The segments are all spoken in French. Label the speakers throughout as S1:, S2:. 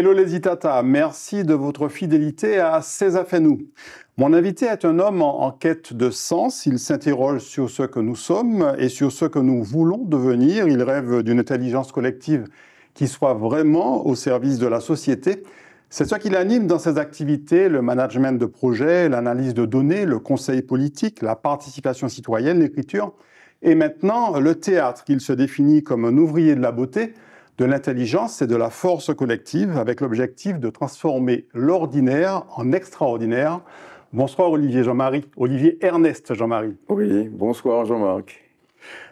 S1: Hello les Itata, merci de votre fidélité à César Fenou. Mon invité est un homme en, quête de sens. Il s'interroge sur ce que nous sommes et sur ce que nous voulons devenir. Il rêve d'une intelligence collective qui soit vraiment au service de la société. C'est ce qui l'anime dans ses activités, le management de projets, l'analyse de données, le conseil politique, la participation citoyenne, l'écriture et maintenant le théâtre. Il se définit comme un ouvrier de la beauté de l'intelligence et de la force collective avec l'objectif de transformer l'ordinaire en extraordinaire. Bonsoir Olivier Jean-Marie, Olivier Ernest Jean-Marie. Oui, bonsoir Jean-Marc.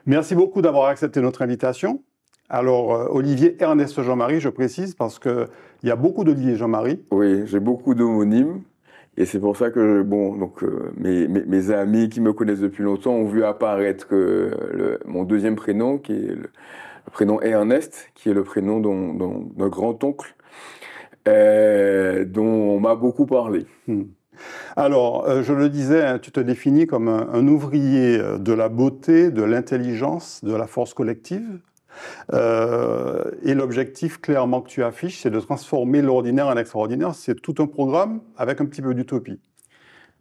S1: Merci beaucoup d'avoir accepté notre invitation. Alors, euh, Olivier Ernest Jean-Marie, je précise, parce qu'il y a beaucoup d'Olivier Jean-Marie.
S2: Oui, j'ai beaucoup d'homonymes. Et c'est pour ça que, bon, donc, euh, mes, amis qui me connaissent depuis longtemps ont vu apparaître que euh, mon deuxième prénom, qui est le, le prénom Ernest, qui est le
S1: prénom d'un grand-oncle, euh, dont on m'a
S2: beaucoup parlé.
S1: Hmm. Alors, euh, je le disais, hein, tu te définis comme un, ouvrier euh, de la beauté, de l'intelligence, de la force collective. et l'objectif clairement que tu affiches, c'est de transformer l'ordinaire en extraordinaire. C'est tout un programme avec un petit peu d'utopie.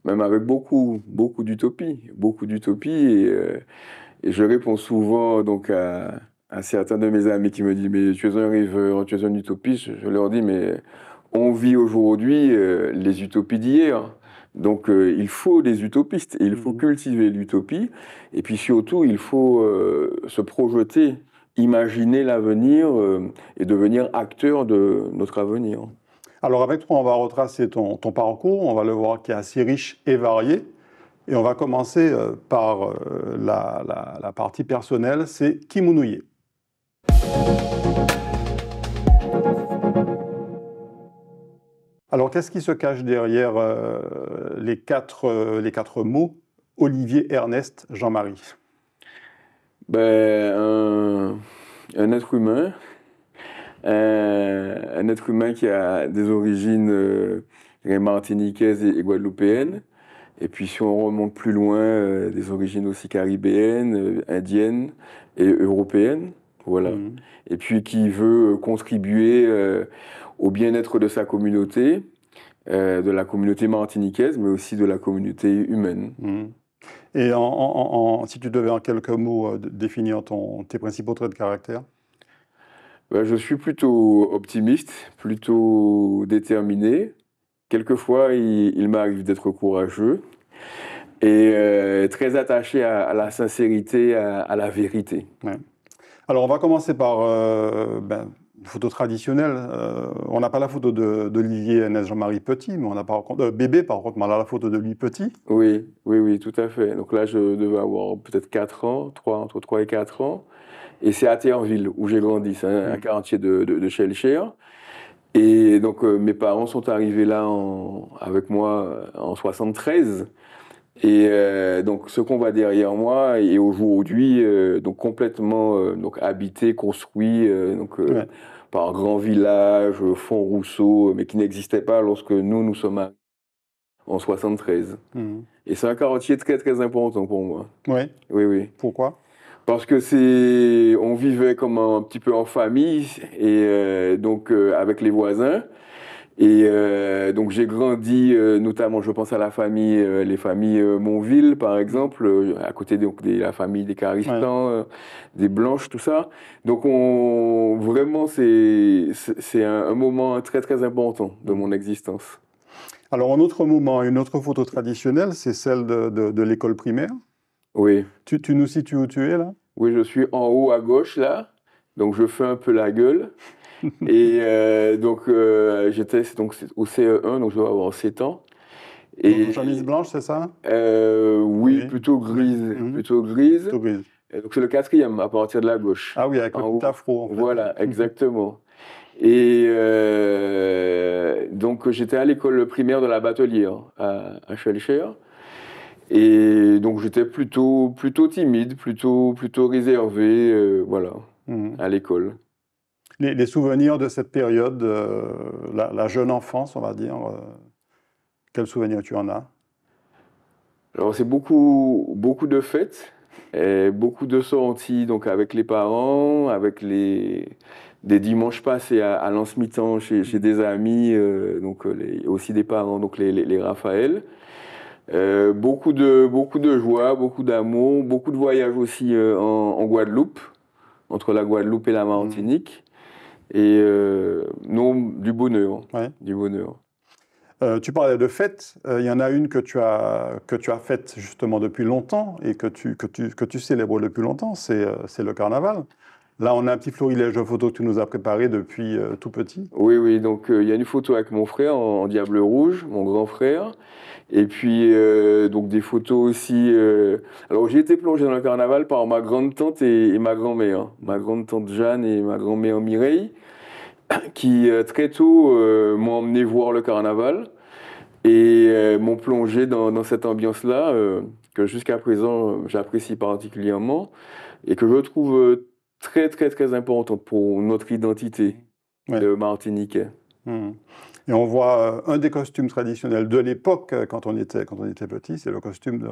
S1: Même avec beaucoup, beaucoup d'utopie, beaucoup d'utopie.
S2: Et, je réponds souvent donc à, à certains de mes amis qui me disent Mais tu es un rêveur, tu es un utopiste, je leur dis Mais on vit aujourd'hui euh, les utopies d'hier. Donc euh, il faut des utopistes, il faut mhm. cultiver l'utopie, et puis surtout il faut euh, se projeter, imaginer l'avenir et devenir acteur de notre avenir.
S1: Alors avec toi, on va retracer ton, parcours, on va le voir qui est assez riche et varié, et on va commencer par la, partie personnelle, c'est Kimounouye. Alors, qu'est-ce qui se cache derrière euh, les, quatre, euh, les quatre mots Olivier, Ernest, Jean-Marie ben, un, être humain,
S2: euh, un être humain qui a des origines martiniquaises et, et, guadeloupéennes, et puis si on remonte plus loin, des origines aussi caribéennes, indiennes et européennes. Voilà. Mm. Et puis qui veut contribuer euh, au bien-être de sa communauté, euh, de la communauté martiniquaise, mais aussi de la communauté humaine. Mm.
S1: Et si tu devais en quelques mots euh, définir tes principaux traits de caractère
S2: ben, Je suis plutôt optimiste, plutôt déterminé. Quelquefois, il, m'arrive d'être courageux et très attaché à, la sincérité, à, la vérité.
S1: Alors, on va commencer par euh, ben, une photo traditionnelle. Euh, on n'a pas la photo de, de Jean-Marie Petit, mais on a pas euh, bébé, par contre, on a la photo de lui petit. Oui, oui, oui, tout à fait. Donc là, je devais avoir
S2: peut-être 4 ans, 3, entre 3 et 4 ans. Et c'est à Théanville où j'ai grandi, c'est un, mmh. quartier de, de, de Et donc, mes parents sont arrivés là avec moi en 73. Et euh, donc ce qu'on voit derrière moi est aujourd'hui euh, donc complètement euh, donc habité, construit donc par un grand village, Font Rousseau, mais qui n'existait pas lorsque nous nous sommes arrivés en 73. Mmh. Et c'est un quartier très très important pour moi. Oui oui. Pourquoi parce que c'est, on vivait comme un, petit peu en famille et donc avec les voisins. Et euh, donc j'ai grandi, euh, notamment je pense à la famille, euh, les familles Monville par exemple, à côté donc de la famille des Caristans, des Blanches, tout ça. Donc on, vraiment c'est un, un moment très très important de mon existence.
S1: Alors un autre moment, une autre photo traditionnelle, c'est celle de, l'école primaire. Oui. tu nous situes où tu es là
S2: Oui, je suis en haut à gauche là, donc je fais un peu la gueule. et euh, donc, euh, j'étais donc, au CE1, donc je dois avoir 7 ans. Et, chemise
S1: blanche, c'est ça
S2: euh, oui, mhm. plutôt grise. Plutôt grise. donc, c'est le quatrième à partir de la gauche. Ah oui, avec un afro. En fait. Voilà, exactement. Et donc, j'étais à l'école primaire de la Batelier à, à Et donc j'étais plutôt, plutôt timide, plutôt, plutôt réservé, voilà, mhm. à l'école
S1: les, souvenirs de cette période, euh, la, jeune enfance, on va dire. Euh, quels souvenirs tu en as Alors, c'est beaucoup, beaucoup de fêtes,
S2: beaucoup de sorties donc avec les parents, avec les des dimanches passés à, à temps chez, des amis, euh, donc aussi des parents, donc les, Raphaël. beaucoup de beaucoup de joie, beaucoup d'amour, beaucoup de voyages aussi en, Guadeloupe, entre la Guadeloupe et la Martinique. Et euh, non, du bonheur. Hein. Du bonheur.
S1: Euh, tu parlais de fêtes. Euh, il y en a une que tu as faite justement depuis longtemps et que tu que tu que célèbres depuis longtemps. C'est le carnaval. Là, on a un petit florilège de photos que tu nous as préparé depuis euh, tout petit.
S2: Oui, oui. Donc, euh, il y a une photo avec mon frère en, diable rouge, mon grand frère. Et puis, euh, donc, des photos aussi. Alors, j'ai été plongé dans le carnaval par ma grande-tante et, ma grand-mère. Hein. Ma grande-tante Jeanne et ma grand-mère Mireille, qui très tôt m'ont emmené voir le carnaval et m'ont plongé dans, dans cette ambiance-là que jusqu'à présent, j'apprécie particulièrement et que je trouve très, très, très importante pour notre identité de mmh. martiniquais.
S1: Mmh. Et on voit euh, un des costumes traditionnels de l'époque, euh, quand on était, quand on était petit, c'est le costume de,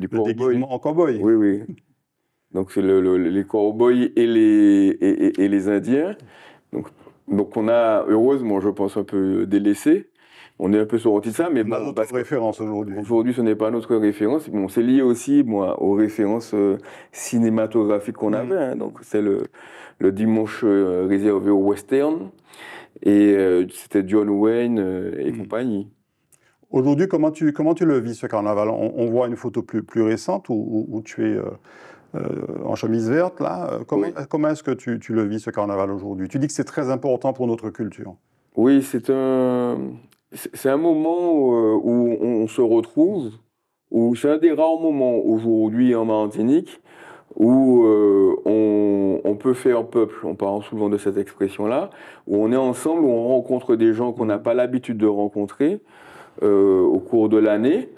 S1: le déguisement
S2: en cowboy. Oui, oui. Donc, c'est les cowboys et les, et les Indiens. Donc, donc, on a, heureusement, je pense, un peu délaissé on est un peu sorti de ça, mais pas notre référence aujourd'hui. Aujourd'hui, ce n'est pas notre référence. on c'est lié aussi, moi, aux références euh, cinématographiques qu'on mm. avait. Hein. donc, c'est le, le, dimanche euh, réservé au western, et euh, c'était John Wayne et mm. compagnie.
S1: Aujourd'hui, comment tu, comment tu le vis ce carnaval on, voit une photo plus, plus récente où, tu es. en chemise verte, là. Comment, comment est-ce que tu, tu, le vis, ce carnaval, aujourd'hui Tu dis que c'est très important pour notre culture.
S2: Oui, c'est un, c'est un moment euh, où on se retrouve, où c'est un des rares moments aujourd'hui en Martinique où euh, on, peut faire peuple, on parle souvent de cette expression-là, où on est ensemble, où on rencontre des gens qu'on n'a pas l'habitude de rencontrer euh, au cours de l'année,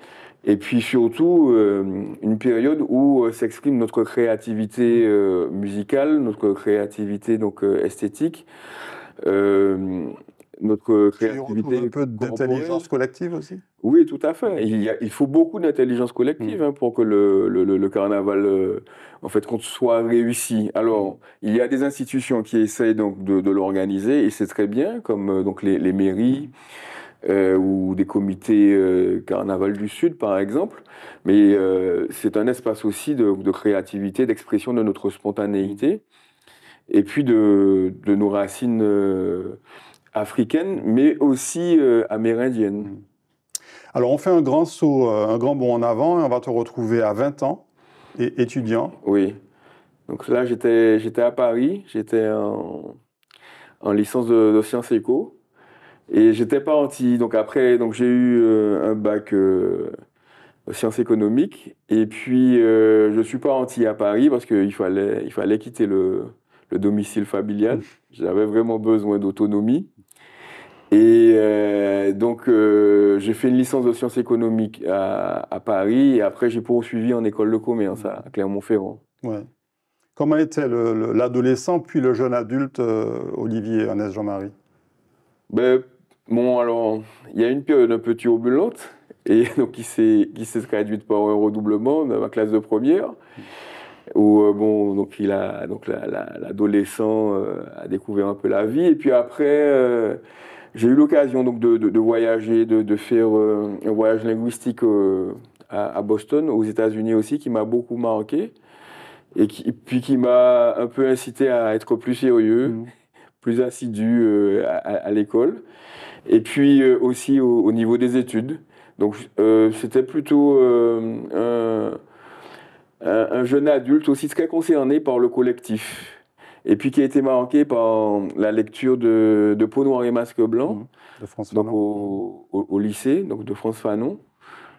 S2: et puis surtout une période où s'exprime notre créativité musicale, notre créativité donc esthétique notre euh, créativité.
S1: un peu d'intelligence collective aussi
S2: Oui, tout à fait. Il, il faut beaucoup d'intelligence collective mm. hein, pour que le, carnaval, euh, en fait, qu'on soit réussi. Alors, mm. il y a des institutions qui essayent donc de, l'organiser, et c'est très bien, comme euh, donc les, mairies. Mm. ou des comités Carnaval du Sud, par exemple. Mais c'est un espace aussi de, créativité, d'expression de notre spontanéité et puis de, de nos racines africaine, mais aussi euh, amérindienne. Mm.
S1: Alors on fait un grand saut, euh, un grand bond en avant, et on va te retrouver à 20 ans, et étudiant.
S2: Oui. Donc là, j'étais, j'étais à Paris, j'étais en, en, licence de, sciences éco. Et j'étais parti. Donc après, donc j'ai eu euh, un bac sciences économiques. Et puis, je je suis pas anti à Paris parce qu'il fallait, il fallait quitter le, le domicile familial. Mm. J'avais vraiment besoin d'autonomie. Et euh, donc, euh, j'ai fait une licence de sciences économiques à, Paris et après, j'ai poursuivi en école de commerce à Clermont-Ferrand.
S1: Ouais. Comment était l'adolescent puis le jeune adulte euh, Olivier Ernest Jean-Marie
S2: ben, Bon, alors, il y a une période un peu turbulente et donc qui s'est traduite par un redoublement dans ma classe de première. Où, bon, donc il a donc l'adolescent a découvert un peu la vie et puis après j'ai eu l'occasion de, voyager, de, faire euh, un voyage linguistique euh, à, Boston, aux États-Unis aussi, qui m'a beaucoup marqué et qui, puis qui m'a un peu incité à être plus sérieux, mmh. plus assidu euh, à, l'école, et puis aussi au, niveau des études. Donc c'était plutôt un, un, jeune adulte aussi très concerné par le collectif et puis qui a été marqué par la lecture de, Peau noire et masque blanc, mhm. au, lycée, donc de France Fanon.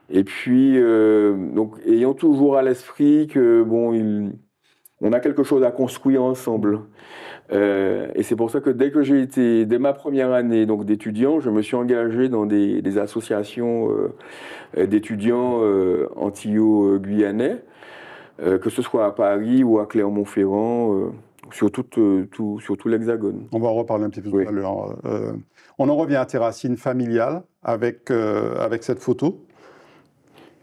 S2: Et puis, euh, donc, ayant toujours à l'esprit que, bon, il, on a quelque chose à construire ensemble. Euh, et c'est pour ça que dès que j'ai été, dès ma première année donc d'étudiant, je me suis engagé dans des, associations euh, d'étudiants euh, antillais guyanais que ce
S1: soit à Paris ou à Clermont-Ferrand. Euh, sur tout, l'hexagone. On va en reparler un petit peu plus tout euh, euh, on en revient à tes racines familiales avec, avec cette photo.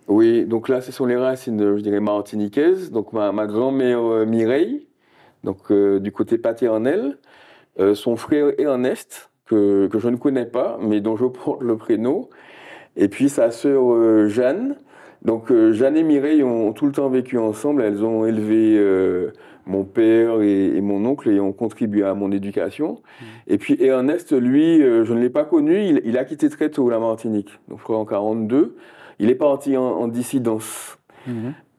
S2: Oui, donc là, ce sont les racines, je dirais, martiniquaises. Donc ma, ma grand-mère Mireille, donc du côté paternel, son frère Ernest, que, que, je ne connais pas, mais dont je porte le prénom, et puis sa sœur Jeanne. Donc Jeanne et Mireille ont, tout le temps vécu ensemble, elles ont élevé mon père et, mon oncle ont contribué à mon éducation. Mm. Et puis Ernest, lui, euh, je ne l'ai pas connu, il, a quitté très tôt la Martinique, donc je en 42. Il est parti en, dissidence. Mm-hmm.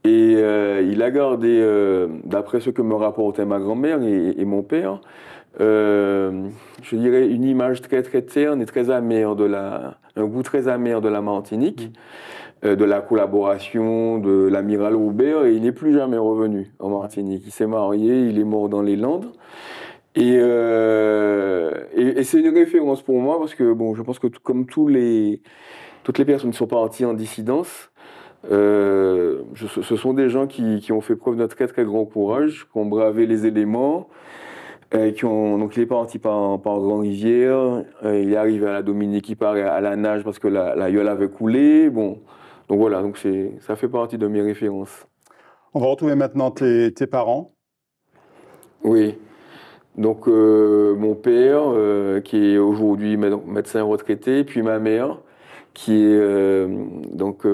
S2: Et euh, il a gardé, euh, d'après ce que me rapportaient ma grand-mère et, mon père, je dirais une image très très terne et très amère de la, un goût très amer de la Martinique. Mm. Euh, de la collaboration de l'amiral Robert et il n'est plus jamais revenu en Martinique. Il s'est marié, il est mort dans les Landes. Et, euh, c'est une référence pour moi parce que bon, je pense que comme tous toutes les personnes qui sont parties en dissidence, euh, ce sont des gens qui, ont fait preuve d'un très très grand courage, qui ont bravé les éléments, qui ont, donc il est parti par, par Grand Rivière, il est arrivé à la Dominique, il part à la nage parce que la, la avait coulé. Bon, donc voilà, donc ça fait partie de mes références.
S1: On va retrouver maintenant tes, parents.
S2: Oui. Donc euh, mon père, euh, qui est aujourd'hui médecin retraité, puis ma mère, qui est euh, donc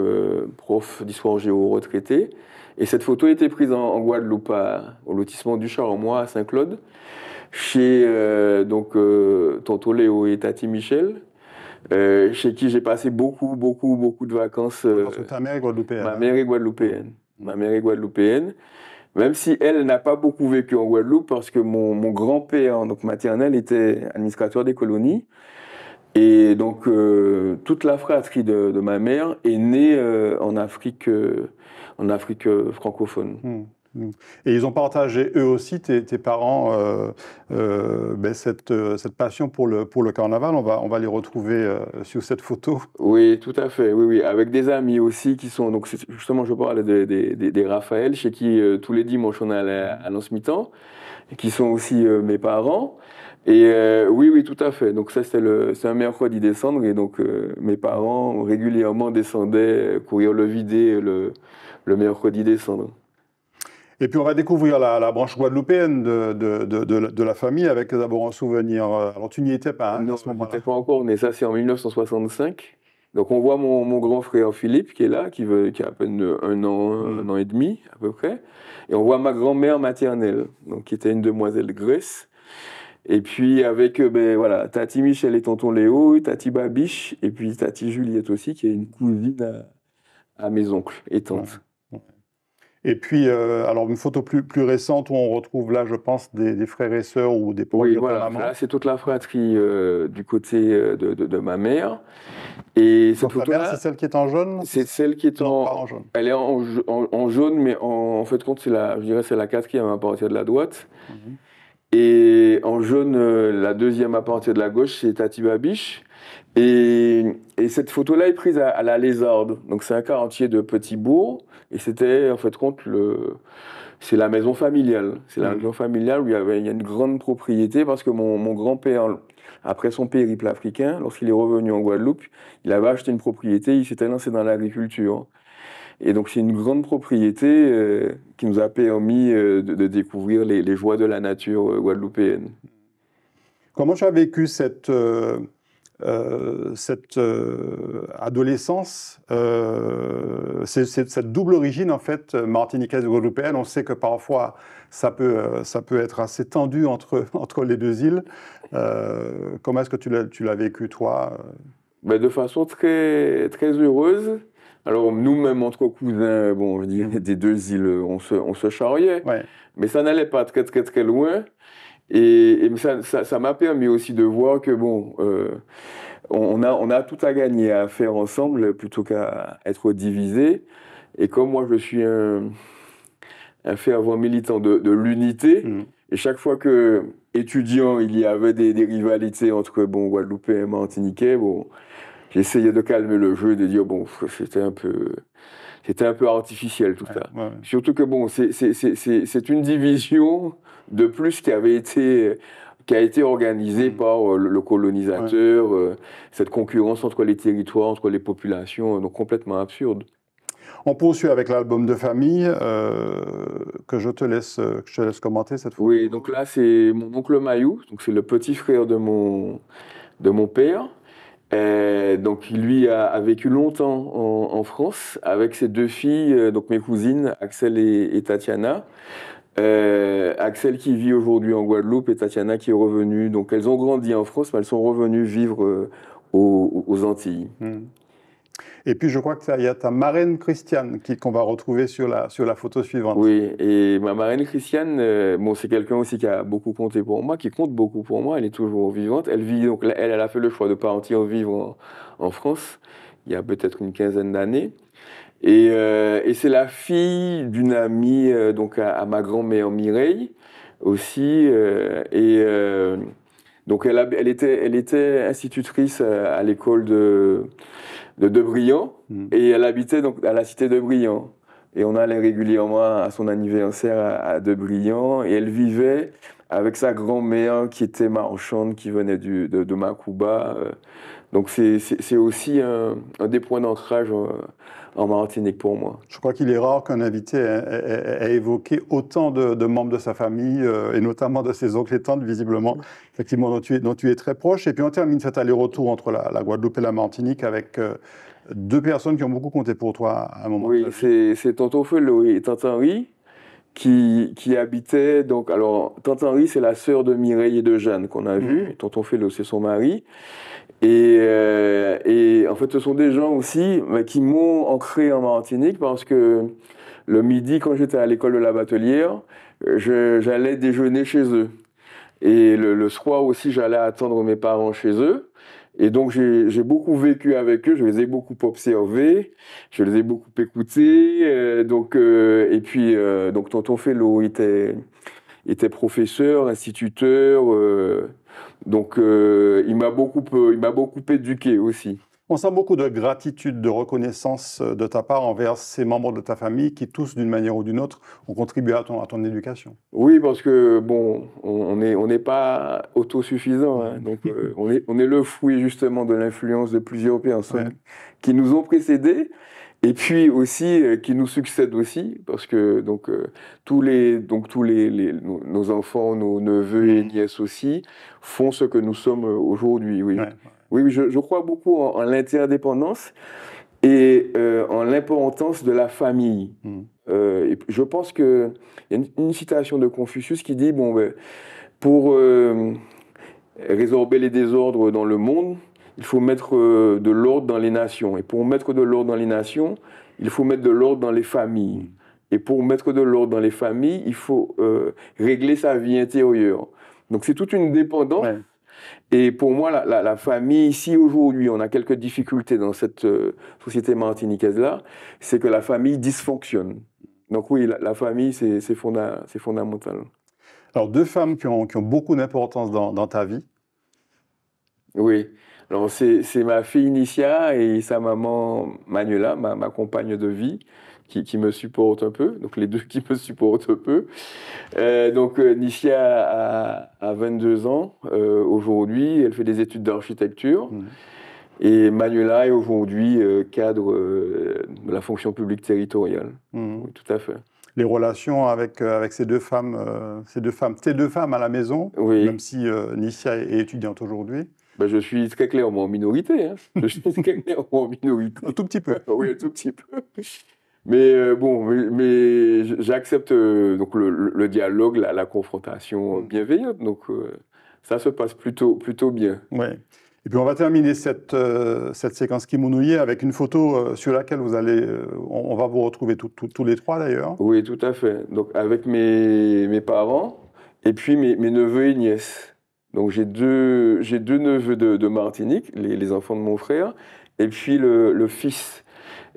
S2: prof d'histoire géo retraité. Et cette photo a été prise en, Guadeloupe, au lotissement du moi, à Saint-Claude, chez donc Léo et Tati Michel, euh, chez qui j'ai passé beaucoup, beaucoup, beaucoup de vacances. Euh, parce que ta mère est guadeloupéenne. Ma hein. mère est guadeloupéenne. Ma mère est guadeloupéenne. Même si elle n'a pas beaucoup vécu en Guadeloupe, parce que mon, mon grand-père, hein, donc maternel, était administrateur des colonies. Et donc, euh, toute la fratrie de, ma mère est née en Afrique, en Afrique francophone.
S1: Hmm. Et ils ont partagé eux aussi, tes, parents, euh, euh, ben, cette, euh, cette, passion pour le, pour le carnaval. On va, on va les retrouver sur cette photo.
S2: Oui, tout à fait. Oui, oui. Avec des amis aussi qui sont. Donc, justement, je parle des des Raphaël, chez qui tous les dimanches on allait à l'ancien mi-temps, qui sont aussi mes parents. Et oui, oui, tout à fait. Donc ça, c'est le, c'est un mercredi descendre, et donc mes parents régulièrement descendaient courir le vider le, le mercredi descendre.
S1: Et puis on va découvrir la, branche guadeloupéenne de, de, de, la famille avec d'abord un souvenir. Euh, alors tu n'y étais pas hein, non, à ce moment-là pas encore, mais ça c'est en 1965. Donc on voit mon,
S2: mon, grand frère Philippe qui est là, qui, veut, qui a à peine un an, un mm. an et demi à peu près. Et on voit ma grand-mère maternelle, donc qui était une demoiselle Grèce, Et puis avec euh, ben, voilà, Tati Michel et tonton Léo, Tati Babiche, et puis Tati Juliette aussi, qui est une
S1: cousine à, à mes oncles et tantes. Et puis, euh, alors une photo plus, plus, récente où on retrouve là, je pense, des, frères et sœurs ou des pauvres. oui, voilà. Là, c'est toute
S2: la fratrie euh, du côté euh, de, de, ma mère. Et cette photo-là, c'est celle qui est en jaune. C'est celle qui est en, jaune. Elle est en, jaune, mais en, fait, compte, c'est la, je dirais, c'est la quatrième à partir de la droite. Mhm. Et en jaune, euh, la deuxième à de la gauche, c'est Tati Babiche. Et, cette photo-là est prise à, la Lézarde. Donc c'est un quartier de petits bourg Et c'était, en fait, compte, le... c'est la maison familiale. C'est la mmh. maison familiale où il y, il y a une grande propriété parce que mon, mon grand-père, après son périple africain, lorsqu'il est revenu en Guadeloupe, il avait acheté une propriété, il s'était lancé dans l'agriculture. Et donc c'est une grande propriété euh, qui nous a permis euh, de, découvrir les, joies de la nature euh, guadeloupéenne.
S1: Comment tu as vécu cette, cette adolescence, cette double origine en fait martiniquaise et guadeloupéenne On sait que parfois ça peut, ça peut être assez tendu entre, entre les deux îles. comment est-ce que tu l'as, vécu toi ben, De façon très, très
S2: heureuse alors nous-mêmes, entre cousins, bon, je des deux îles, on se, on se charriait, mais ça n'allait pas très très très loin. Et, ça, ça, m'a permis aussi de voir que bon, euh, on, a, on a tout à gagner à faire ensemble plutôt qu'à être divisé. Et comme moi, je suis un, fervent militant de, l'unité, mmh. et chaque fois que étudiant, il y avait des, rivalités entre bon Guadeloupe et Martiniquais, bon J'essayais de calmer le jeu, de dire, bon, c'était un peu c'était un peu artificiel tout ça. Surtout que bon, c'est une division de plus qui avait été qui a été organisée mm. par euh, le, colonisateur, euh, cette concurrence entre les territoires, entre les populations,
S1: donc complètement absurde. On poursuit avec l'album de famille euh, que je te laisse que je te laisse commenter cette fois. Oui, donc là c'est mon
S2: oncle Mayou,
S1: donc c'est le petit frère
S2: de mon de mon père euh, donc lui a, vécu longtemps en, France avec ses deux filles, euh, donc mes cousines, Axel et, Tatiana. Euh, Axel qui vit aujourd'hui en Guadeloupe et Tatiana qui est revenue. Donc elles ont grandi en France, mais elles sont revenues vivre aux, Antilles. Hmm.
S1: Et puis, je crois qu'il y a ta marraine Christiane qu'on va retrouver sur la, sur la photo suivante. Oui,
S2: et ma marraine Christiane, euh, bon, c'est quelqu'un aussi qui a beaucoup compté pour moi, qui compte beaucoup pour moi. Elle est toujours vivante. Elle vit, donc, elle, elle a fait le choix de partir vivre en, en France il y a peut-être une quinzaine d'années. Et, euh, c'est la fille d'une amie, euh, donc à, ma grand-mère Mireille aussi. et donc, elle, elle, était, elle était institutrice à l'école de de Debrillant, mm. Et elle habitait donc à la cité de Debrillant, Et on allait régulièrement à son anniversaire à, de Et elle vivait avec sa grand-mère qui était marchande, qui venait du, de, de euh. Donc c'est aussi un, un, des points d'ancrage
S1: euh, en Martinique pour moi. Je crois qu'il est rare qu'un invité ait, évoqué autant de, membres de sa famille, euh, et notamment de ses oncles et tantes, visiblement, effectivement, dont tu es, très proche. Et puis on termine cet aller-retour entre la, Guadeloupe et la Martinique avec euh, deux personnes qui ont beaucoup compté pour toi à un
S2: moment. Oui, c'est Tonton Felo et Tante Henri. Qui, qui habitaient... donc alors Tante Henri c'est la sœur de Mireille et de Jeanne qu'on a vu mhm. Tonton Felo c'est son mari euh, et, en fait, ce sont des gens aussi qui m'ont ancré en Martinique parce que le midi, quand j'étais à l'école de la Batelière, euh, j'allais déjeuner chez eux. Et le, soir aussi, j'allais attendre mes parents chez eux. Et donc, j'ai beaucoup vécu avec eux, je les ai beaucoup observés, je les ai beaucoup écoutés. Euh, donc, et puis, donc, Tonton Fellow était, était professeur, instituteur donc, euh, il m'a beaucoup, euh, il m'a beaucoup éduqué aussi.
S1: On sent beaucoup de gratitude, de reconnaissance euh, de ta part envers ces membres de ta famille qui tous, d'une manière ou d'une autre, ont contribué à ton, à ton éducation.
S2: Oui, parce que, bon, on n'est on n'est pas autosuffisant. Hein. donc, on, est, on est le fruit, justement, de l'influence de plusieurs personnes qui nous ont précédés et puis aussi, euh, qui nous succède aussi, parce que donc, euh, tous, les, donc, tous les, nos, enfants, nos neveux et mm. nièces aussi, font ce que nous sommes euh, aujourd'hui. Oui, oui, je, crois beaucoup en, l'interdépendance et en l'importance de la famille. Mm. Et je pense qu'il y a une, citation de Confucius qui dit, bon, ben, pour résorber les désordres dans le monde, il faut mettre euh, de l'ordre dans les nations. Et pour mettre de l'ordre dans les nations, il faut mettre de l'ordre dans les familles. Et pour mettre de l'ordre dans les familles, il faut euh, régler sa vie intérieure. Donc c'est toute une dépendance. Et pour moi, la, famille, si aujourd'hui on a quelques difficultés dans cette euh, société martiniquaise-là, c'est que la famille dysfonctionne. Donc oui, la, famille, c'est fondamental. Alors deux femmes qui ont, beaucoup d'importance dans, dans ta vie. Oui. Alors, c'est ma fille Inicia et sa maman Manuela, ma, compagne de vie, qui, me supportent un peu. Euh, donc, les deux qui me supportent un peu. donc, Nicia a, 22 ans euh, aujourd'hui. Elle fait des études d'architecture. Mmh. Et Manuela est aujourd'hui euh, cadre de la fonction publique territoriale. Mmh. Oui, tout à fait
S1: les relations avec, avec ces deux femmes, ces deux femmes, tes deux femmes à la maison, même si Nicia est étudiante aujourd'hui ben, Je suis très clairement en minorité. Hein. Je suis très clairement en minorité. Un tout petit
S2: peu. oui, un tout petit peu. Mais euh, bon, mais, j'accepte euh, donc le, dialogue, la, confrontation mm. bienveillante. Donc euh, ça se passe plutôt, plutôt bien.
S1: Ouais. Et puis on va terminer cette, cette séquence nouillé avec une photo sur laquelle vous allez, on, va vous retrouver tous les trois d'ailleurs.
S2: Oui, tout à fait. Donc avec mes, mes parents et puis mes, mes neveux et nièces. Donc j'ai deux, j'ai deux neveux de, Martinique, les, enfants de mon frère, et puis le, le fils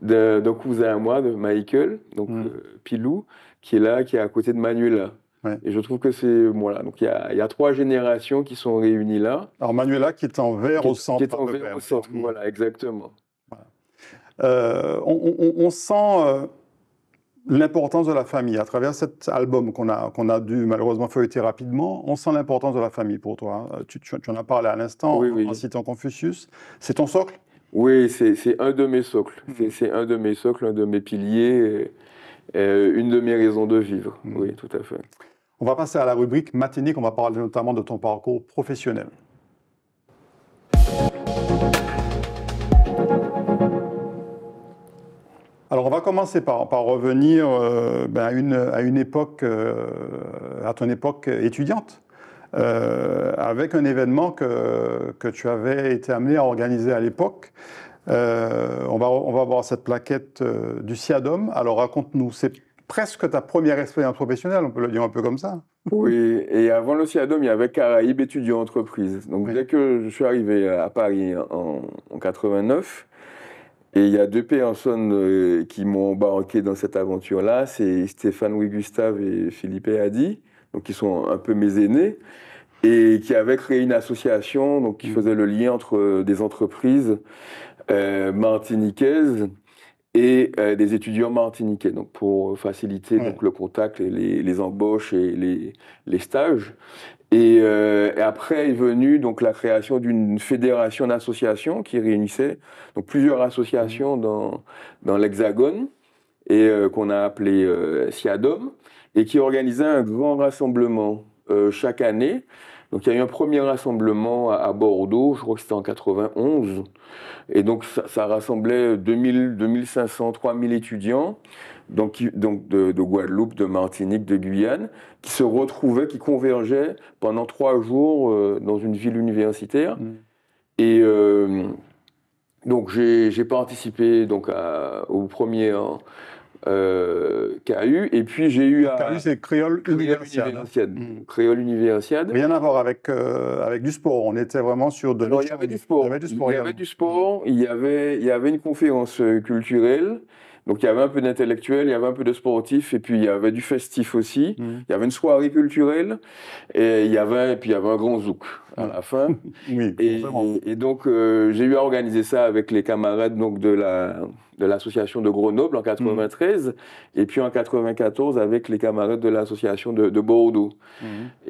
S2: d'un cousin à moi, de Michael, donc mm. euh, Pilou, qui est là, qui est à côté de Manuela. Et je trouve que c'est. Voilà, donc il y, a trois générations qui sont réunies là.
S1: Alors Manuela qui est en vert au centre. Qui est en vert au
S2: centre, mm. voilà, exactement.
S1: Euh, on, on, sent. Euh, l'importance de la famille. À travers cet album qu'on a, qu'on a dû malheureusement feuilleter rapidement, on sent l'importance de la famille pour toi. Hein. Tu, en as parlé à l'instant en, citant Confucius. C'est ton socle
S2: Oui, c'est un
S1: de mes socles.
S2: Hmm. C'est un de mes socles, un de mes piliers, une de mes raisons de vivre. Hmm. Oui,
S1: tout à fait. On va passer à la rubrique matinée, On va parler notamment de ton parcours professionnel. Alors, on va commencer par, par revenir euh, ben, à, une, époque, euh, à ton époque étudiante, euh, avec un événement que, tu avais été amené à organiser à l'époque. on, va, on voir cette plaquette du Siadom. Alors, raconte-nous, c'est presque ta première expérience professionnelle, on peut le dire un peu comme ça.
S2: Oui, et avant le CIADOM, il y avait Caraïbes étudiants entreprises. Donc dès que je suis arrivé à Paris en 89, et il y a deux personnes euh, qui m'ont embarqué dans cette aventure-là, c'est Stéphane Louis-Gustave et Philippe Hadi, donc qui sont un peu mes aînés, et qui avaient créé une association donc, qui mm. faisait le lien entre euh, des entreprises euh, martiniquaises et des étudiants martiniquais, donc pour faciliter donc, le contact, les, embauches et les stages. Euh, et, après est venue donc la création d'une fédération d'associations qui réunissait donc plusieurs associations mhm. dans, dans l'Hexagone et euh, qu'on a appelé euh, SIADOM et qui organisait un grand rassemblement euh, chaque année. Donc il y a eu un premier rassemblement à, Bordeaux, je crois que c'était en 91. Et donc ça, ça rassemblait 2000, 2500, 3000 étudiants donc, donc de, Guadeloupe, de Martinique, de Guyane, qui se retrouvaient, qui convergeaient pendant trois jours euh, dans une ville universitaire. Mm. Et euh, donc j'ai participé donc au premier hein, euh, KU, et puis j'ai eu à... KU, c'est
S1: Créole, Universiade. Créole Universiade. Hein. Mm. Rien à voir avec, euh, avec du sport, on était vraiment sur de... Alors, il y avait du sport. Il y avait
S2: du sport,
S1: il y avait, il y avait une conférence
S2: culturelle, donc il y avait un peu d'intellectuels, il y avait un peu de sportif, et puis il y avait du festif aussi. Mhm. Il y avait une soirée culturelle, et il y avait, et puis il y avait un grand zouk à la mhm. fin. oui, et, et, donc euh, j'ai eu à organiser ça avec les camarades donc de la de l'association de Grenoble en 93 mhm. et puis en 94 avec les camarades de l'association de, Bordeaux.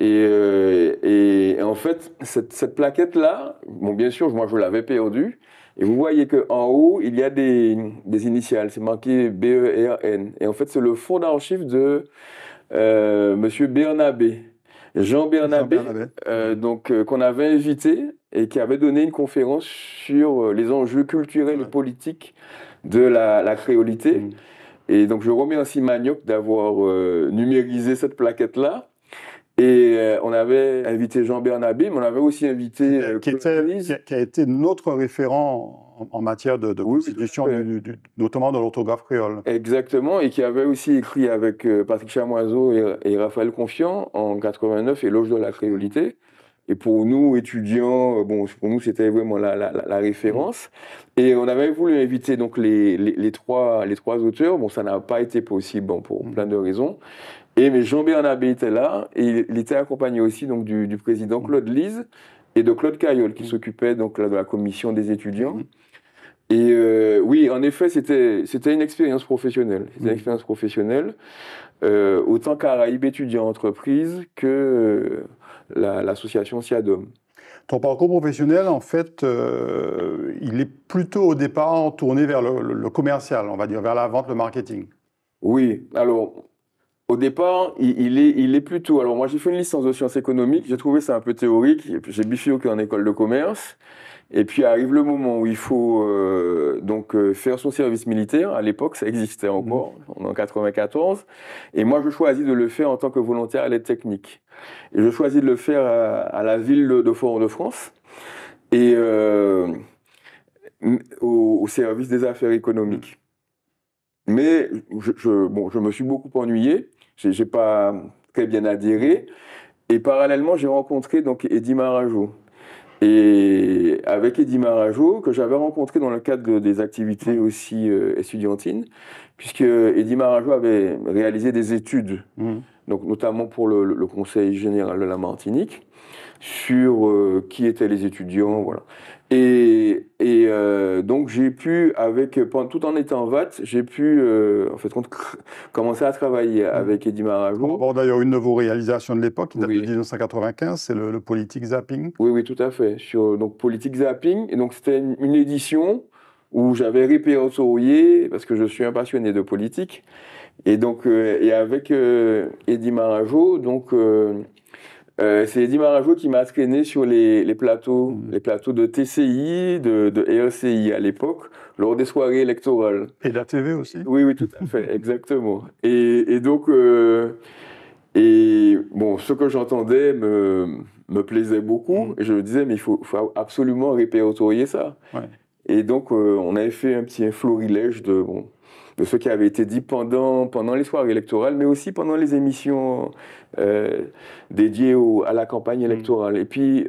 S2: Euh, et, et, en fait cette, cette plaquette là, bon bien sûr moi je l'avais perdue. Et vous voyez qu'en haut, il y a des, initiales. C'est marqué BERN. Et en fait, c'est le fonds d'archives de M. Euh, Monsieur Bernabé. Jean Bernabé, euh, donc euh, qu'on avait invité et qui avait donné une conférence sur les enjeux culturels et politiques de la, créolité. Mm. Et donc je remercie Manioc d'avoir numérisé cette plaquette-là. Et euh, on avait invité Jean Bernabé, mais on avait aussi invité.
S1: qui, euh, qui, a, été notre référent en, matière de, constitution, notamment de l'orthographe créole.
S2: Exactement, et qui avait aussi écrit avec euh, Patrick Chamoiseau et, Raphaël Confiant en 89 Éloge de la créolité. Et pour nous, étudiants, bon, pour nous, c'était vraiment la, référence. Et on avait voulu inviter donc les, trois, les trois auteurs. Bon, ça n'a pas été possible bon, pour mm. plein de raisons. Et mais jean bernabé était là, et il était accompagné aussi donc, du, président Claude Lise et de Claude Cayol, qui mm. s'occupait donc là, de la commission des étudiants. Mm. Et euh, oui, en effet, c'était une expérience professionnelle. une mm. expérience professionnelle, euh, autant Caraïbes étudiants entreprise que euh, l'association SIADOM.
S1: Ton parcours professionnel, en fait, il est plutôt au départ tourné vers le, le commercial, on va dire, vers la vente, le marketing. Oui, alors au départ, il,
S2: est, il est plutôt. Alors, moi, j'ai fait une licence de sciences économiques, j'ai trouvé ça un peu théorique, j'ai bifurqué en école de commerce. Et puis arrive le moment où il faut euh, donc euh, faire son service militaire. À l'époque, ça existait mhm. encore, en 1994. Et moi, je choisis de le faire en tant que volontaire à l'aide technique. Et je choisis de le faire à, la ville de, Fort-de-France et euh, au, service des affaires économiques. Mais je, bon, je me suis beaucoup ennuyé. Je n'ai pas très bien adhéré. Et parallèlement, j'ai rencontré donc Eddie Et avec Eddie Marajo, que j'avais rencontré dans le cadre des activités aussi étudiantines, euh, puisque Eddie avait réalisé des études, mmh. donc notamment pour le, Conseil général de la Martinique, sur euh, qui étaient les étudiants. Voilà. Et, euh, donc j'ai pu, avec, tout en
S1: étant en VAT, j'ai pu euh, en fait, commencer à travailler mm. avec Eddie On Bon, d'ailleurs, une de vos réalisations de l'époque, qui date de 1995, c'est le, Politique Zapping. Oui, oui, tout à fait.
S2: donc Politique Zapping, et donc c'était une,
S1: édition où j'avais ripé Soroyer,
S2: parce que je suis un passionné de politique. Et donc, euh, et avec Eddie Marajo, donc euh, c'est Eddie Marajo qui m'a traîné sur les, plateaux, mm. les plateaux de TCI, de, RCI e à l'époque, lors des soirées électorales.
S1: Et la TV aussi Oui, oui, tout à fait,
S2: exactement. Et, donc, euh, et, bon, ce que j'entendais me, plaisait beaucoup. Mm. Et je me disais, mais il faut, absolument répertorier ça. Et donc, euh, on avait fait un petit florilège de, bon, de ce qui avait été dit pendant, pendant les soirées électorales, mais aussi pendant les émissions euh, dédiées à la campagne mm. électorale. Et puis,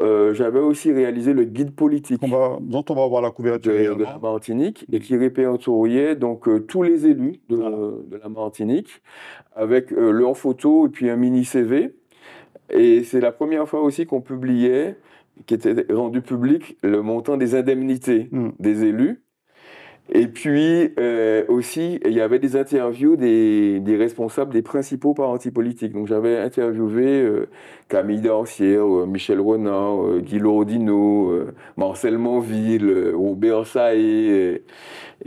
S2: euh, j'avais aussi réalisé le guide politique dont on va avoir la couverture de, la Martinique et mm. qui répertoriait donc euh, tous les élus de, ah. la Martinique avec leurs photos et puis un mini CV. Et c'est la première fois aussi qu'on publiait, qui était rendu public, le montant des indemnités mm. des élus et puis euh, aussi, il y avait des interviews des, des responsables des principaux partis politiques. Donc j'avais interviewé euh, Camille Darcier, euh, Michel Renard, euh, Guy Lourdino, euh, Marcel Monville, Robert Saé.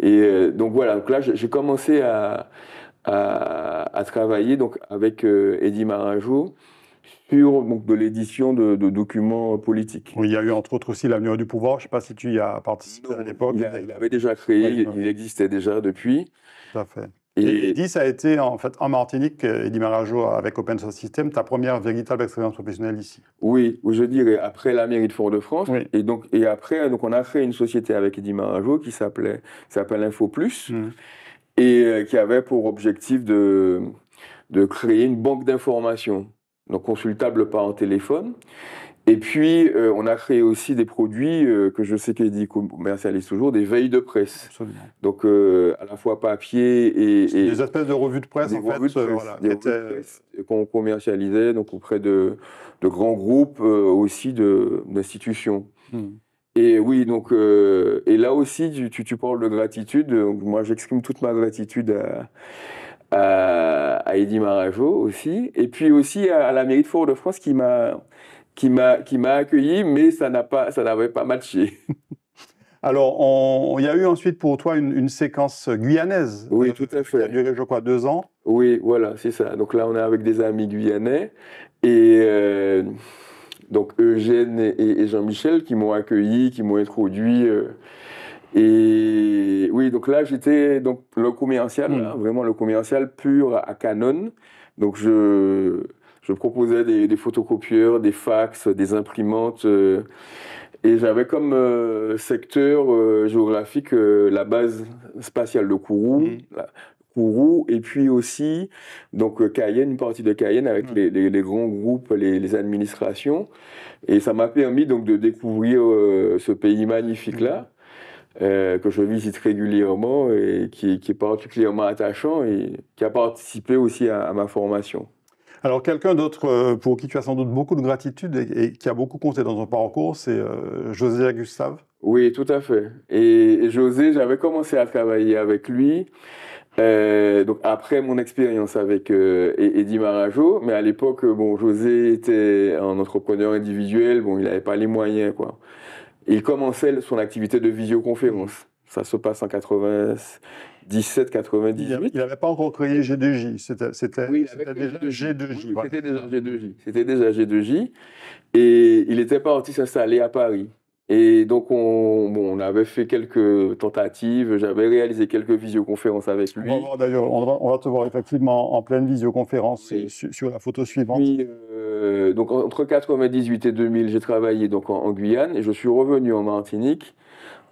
S2: Et, donc voilà, donc là j'ai commencé à, à, travailler donc, avec
S1: Eddie Marajou sur donc, de l'édition de, documents euh, politiques. il y a eu entre autres aussi l'avenir du pouvoir. Je ne sais pas si tu y as participé à l'époque. Il,
S2: avait déjà créé, il, existait déjà depuis. Tout à fait.
S1: Et, Eddy, ça a été en fait en Martinique, euh, Eddy Marajo avec Open Source System, ta première véritable expérience professionnelle ici. Oui, je dirais après la mairie
S2: de Fort-de-France. Et donc et après, donc on a créé une société avec Eddy Marajo qui s'appelait s'appelle Info Plus mm. et euh, qui avait pour objectif de de créer une banque d'informations donc consultables par un téléphone. Et puis, euh, on a créé aussi des produits euh, que je sais dit commercialise toujours, des veilles de presse. Donc, euh, à la fois papier et, Des
S1: espèces de revues de presse, en fait.
S2: qu'on commercialisait donc, auprès de, de grands groupes, aussi d'institutions. Hmm. Et oui, donc, et là aussi, tu, parles de gratitude. moi, j'exprime toute ma gratitude à euh, à, Eddie Eddy Marajo aussi, et puis aussi à, la mairie de Fort-de-France qui m'a qui m'a qui m'a accueilli, mais ça n'a pas ça n'avait pas matché.
S1: Alors, il y a eu ensuite pour toi une, séquence guyanaise. Oui, euh, tout à fait. Qui a duré, je crois, deux ans. Oui, voilà, c'est ça. Donc là, on est avec
S2: des amis guyanais. Et euh, donc, Eugène et, Jean-Michel qui m'ont accueilli, qui m'ont introduit et oui, donc là, j'étais donc le commercial, hmm. vraiment le commercial pur à Canon. Donc je, je proposais des, photocopieurs, des fax, des imprimantes. Euh, et j'avais comme euh, secteur euh, géographique la base spatiale de Kourou, hmm. Kourou, et puis aussi donc Cayenne, une partie de Cayenne avec hmm. les, grands groupes, les, les administrations. Et ça m'a permis donc de découvrir ce pays magnifique là. Euh, que je visite régulièrement et qui, est particulièrement attachant et qui a participé aussi à, ma formation.
S1: Alors quelqu'un d'autre euh, pour qui tu as sans doute beaucoup de gratitude et, qui a beaucoup compté dans ton parcours, c'est euh, José Gustave.
S2: Oui, tout à fait. Et José, j'avais commencé à travailler avec lui. donc après mon expérience avec euh, e-, Eddie Marajo, mais à l'époque, bon, José était un entrepreneur individuel, bon, il n'avait pas les moyens, quoi. Il commençait son activité de visioconférence. Ça se passe en 97, 98.
S1: Il n'avait pas encore créé G2J. C'était oui, déjà
S2: G2J. C'était déjà G2J. C'était déjà G2J. Et il était parti s'installer à Paris. Et donc, on, avait fait quelques tentatives, j'avais réalisé quelques visioconférences avec lui.
S1: D'ailleurs, on, va te voir effectivement en pleine visioconférence sur, la photo suivante.
S2: Euh, donc, entre 1998 et 2000, j'ai travaillé donc en, Guyane et je suis revenu en Martinique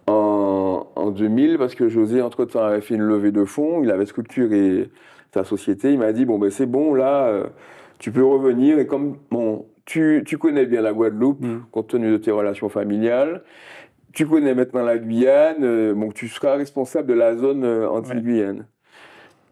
S2: en, 2000 parce que José, entre-temps, avait fait une levée de fonds, il avait structuré sa société. Il m'a dit, bon, ben, c'est bon, là, euh, tu peux revenir. Et comme bon, tu, connais bien la Guadeloupe, mm. compte tenu de tes relations familiales. Tu connais maintenant la Guyane, euh, tu seras responsable de la
S1: zone euh, anti-Guyane.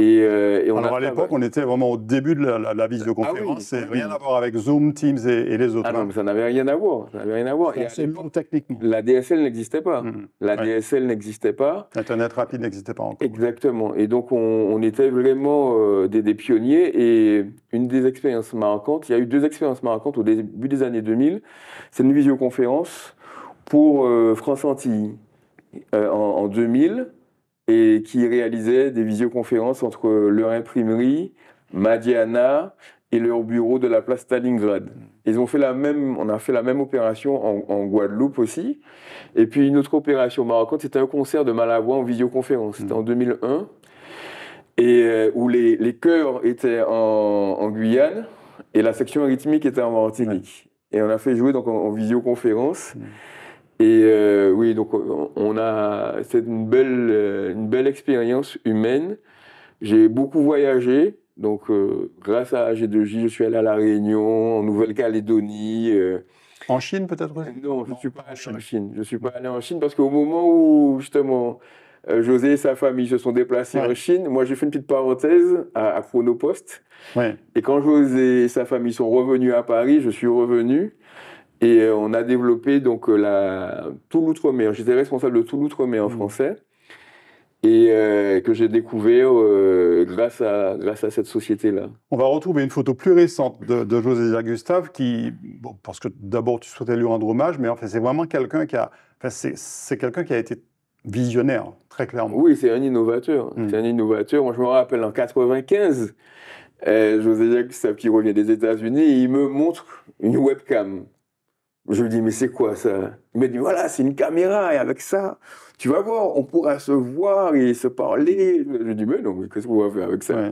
S1: Euh, Alors à l'époque, on était vraiment au début de la, visioconférence, ah c'est rien à voir avec Zoom, Teams et, les autres. Ah hein. ça n'avait rien à voir. Ça n'avait rien à voir. C'est
S2: techniquement. La DSL n'existait pas. Mm. la DSL n'existait pas. Internet rapide n'existait pas encore. Exactement. Et donc on, était vraiment euh, des, pionniers. Et une des expériences marquantes, il y a eu deux expériences marquantes au début des années 2000. C'est une visioconférence pour euh, France Antilles en 2000 et qui réalisaient des visioconférences entre leur imprimerie, Madiana et leur bureau de la place Stalingrad. Ils ont fait la même, on a fait la même opération en, Guadeloupe aussi. Et puis une autre opération marocaine, c'était un concert de Malavoie en visioconférence. C'était en 2001 hmm. et euh, où les, les, chœurs étaient en, Guyane et la section rythmique était en Martinique. Et on a fait jouer en, visioconférence. Hmm. Et euh, oui, donc on a, c'est une belle, euh, une belle expérience humaine. J'ai beaucoup voyagé, donc euh, grâce à G2J, je suis allé à La Réunion, en Nouvelle-Calédonie.
S1: en Chine peut-être Non,
S2: je ne suis pas allé en Chine. Je suis pas allé en Chine parce qu'au moment où justement José et sa famille se sont déplacés en Chine, moi j'ai fait une petite parenthèse à, à Chronopost. Et quand José et sa famille sont revenus à Paris, je suis revenu. Et euh, on a développé donc euh, la, tout l'outre-mer. J'étais responsable de tout l'outre-mer en mmh. français et euh, que j'ai découvert grâce, à, grâce à cette société-là.
S1: On va retrouver une photo plus récente de, de José Gustave qui, parce que d'abord tu souhaitais lui rendre hommage, mais en fait c'est vraiment quelqu'un qui a, enfin, c'est quelqu'un qui a été visionnaire, très clairement. Oui,
S2: c'est un innovateur. Mmh. C'est un innovateur. Moi, je me rappelle en 95, euh, José Gustave qui revient des États-Unis, il me montre une webcam. Je lui dis, mais c'est quoi ça Il me dit, voilà, c'est une caméra, et avec ça, tu vas voir, on pourra se voir et se parler. Je lui dis, mais non, mais qu'est-ce qu'on va faire avec ça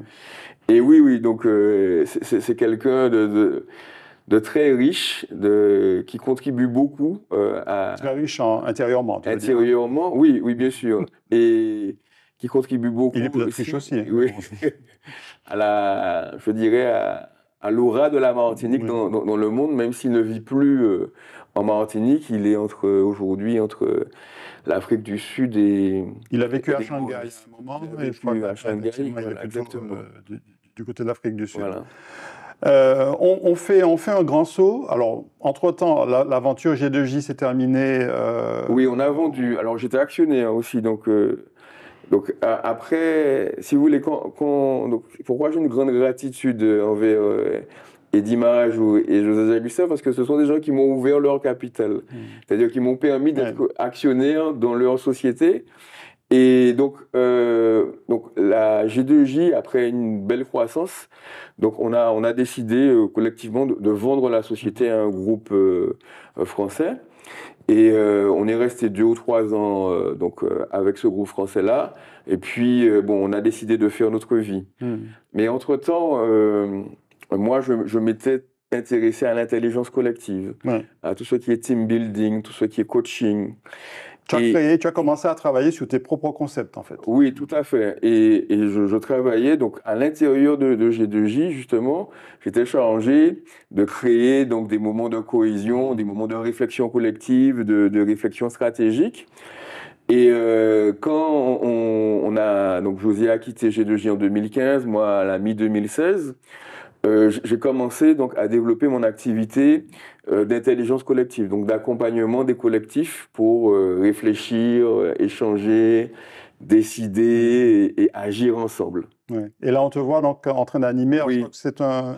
S2: Et oui, oui, donc euh, c'est quelqu'un de, très riche, de, qui contribue beaucoup euh,
S1: à... Très riche intérieurement, tu Intérieurement,
S2: oui, oui, bien sûr. et qui contribue beaucoup... Il est peut riche aussi. Hein, oui, à la, je dirais, à à Laura de la Martinique dans, le monde, même s'il ne vit plus euh, en Martinique. Il est entre euh, aujourd'hui entre euh, l'Afrique du Sud et.
S1: Il a vécu à Shanghai à un moment, il je crois à Shanghai, exactement. Du, côté de l'Afrique du Sud. Voilà. on, fait, on fait un grand saut. Alors, entre-temps, l'aventure G2J s'est terminée. Oui, on
S2: a vendu. Alors, j'étais actionnaire aussi, donc donc euh, après, si vous voulez, quand, donc, pourquoi j'ai une grande gratitude euh, envers euh, et José Augustin Parce que ce sont des gens qui m'ont ouvert leur capital. Mmh. C'est-à-dire qui m'ont permis d'être actionnaire dans leur société. Et donc, euh, donc la G2J, après une belle croissance, donc on a, on a décidé collectivement de, vendre la société à un groupe français. Et euh, on est resté deux ou trois ans euh, donc euh, avec ce groupe français là. Et puis bon, on a décidé de faire notre vie. Hmm. Mais entre temps, moi, je, m'étais intéressé à l'intelligence collective, à tout ce qui est team building, tout ce qui est coaching. Tu
S1: as, commencé à travailler sur tes propres concepts, en fait.
S2: Oui, tout à fait. Et, je, travaillais donc à l'intérieur de, G2J, justement. J'étais chargé de créer donc des moments de cohésion, des moments de réflexion collective, de, réflexion stratégique. Et euh, quand on, on, a donc José a quitté G2J en 2015, moi à la mi 2016. Euh, j'ai commencé donc à développer mon activité euh, d'intelligence collective, donc d'accompagnement des collectifs pour euh, réfléchir, échanger, décider et, agir ensemble.
S1: Et là, on te voit donc en train d'animer. Oui. C'est un.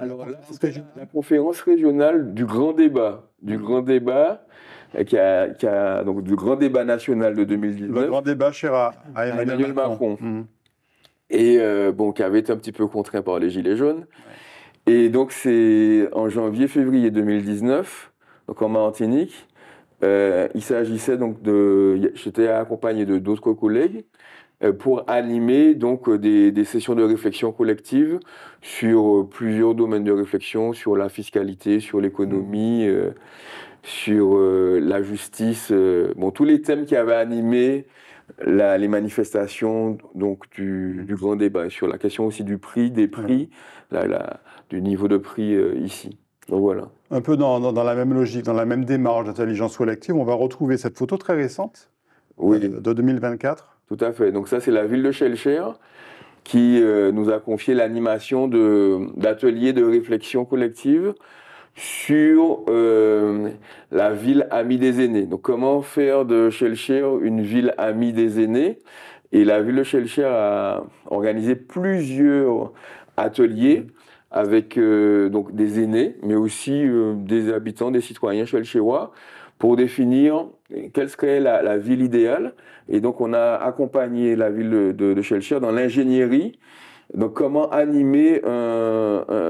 S2: la, conférence régionale du grand débat, du grand débat. Qui a, donc du grand débat national de 2019. Le
S1: grand débat cher à, Emmanuel, Macron. Mm.
S2: Et bon, qui avait été un petit peu contraint par les Gilets jaunes. Et donc, c'est en janvier-février 2019, donc en Martinique. Euh, il s'agissait donc de. J'étais accompagné de d'autres collègues euh, pour animer donc euh, des, sessions de réflexion collective sur plusieurs domaines de réflexion, sur la fiscalité, sur l'économie, mm. sur la justice, bon, tous les thèmes qui avaient animé les manifestations donc, du, grand débat, sur la question aussi du prix, des prix, la, la, du niveau de prix euh, ici. Donc voilà.
S1: Un peu dans, la même logique, dans la même démarche d'intelligence collective, on va retrouver cette photo très récente oui. Euh, de, 2024.
S2: Tout à fait. Donc ça, c'est la ville de shellcher qui euh, nous a confié l'animation d'ateliers de, réflexion collective sur la ville amie des aînés. Donc comment faire de shellcher une ville amie des aînés Et la ville de shellcher a organisé plusieurs ateliers avec euh, donc des aînés, mais aussi euh, des habitants, des citoyens chelchéois, pour définir quelle serait la, ville idéale. Et donc, on a accompagné la ville de, de, dans l'ingénierie. Donc, comment animer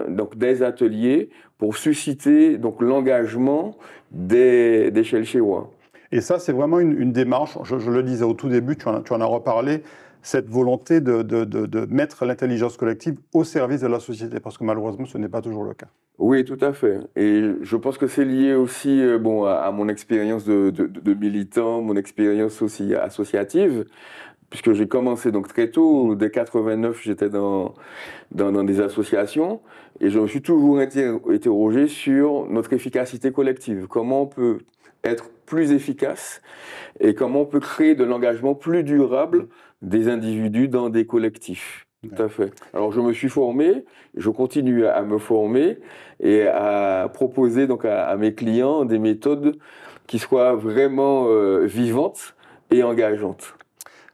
S2: donc des
S1: ateliers pour susciter donc l'engagement des, des Et ça, c'est vraiment une, démarche, je, le disais au tout début, tu en as reparlé, cette volonté de, de, de, mettre l'intelligence collective au service de la société, parce que malheureusement, ce n'est pas toujours le cas.
S2: Oui, tout à fait. Et je pense que c'est lié aussi euh, bon, à, mon expérience de, militant, mon expérience aussi associative, puisque j'ai commencé donc très tôt, dès 89, j'étais dans, dans, dans, des associations, et je me suis toujours interrogé sur notre efficacité collective. Comment on peut être plus efficace et comment on peut créer de l'engagement plus durable des individus dans des collectifs. Tout à fait. Alors je me suis formé, je continue à me former et à proposer donc à, mes clients des méthodes qui soient vraiment euh, vivantes et engageantes.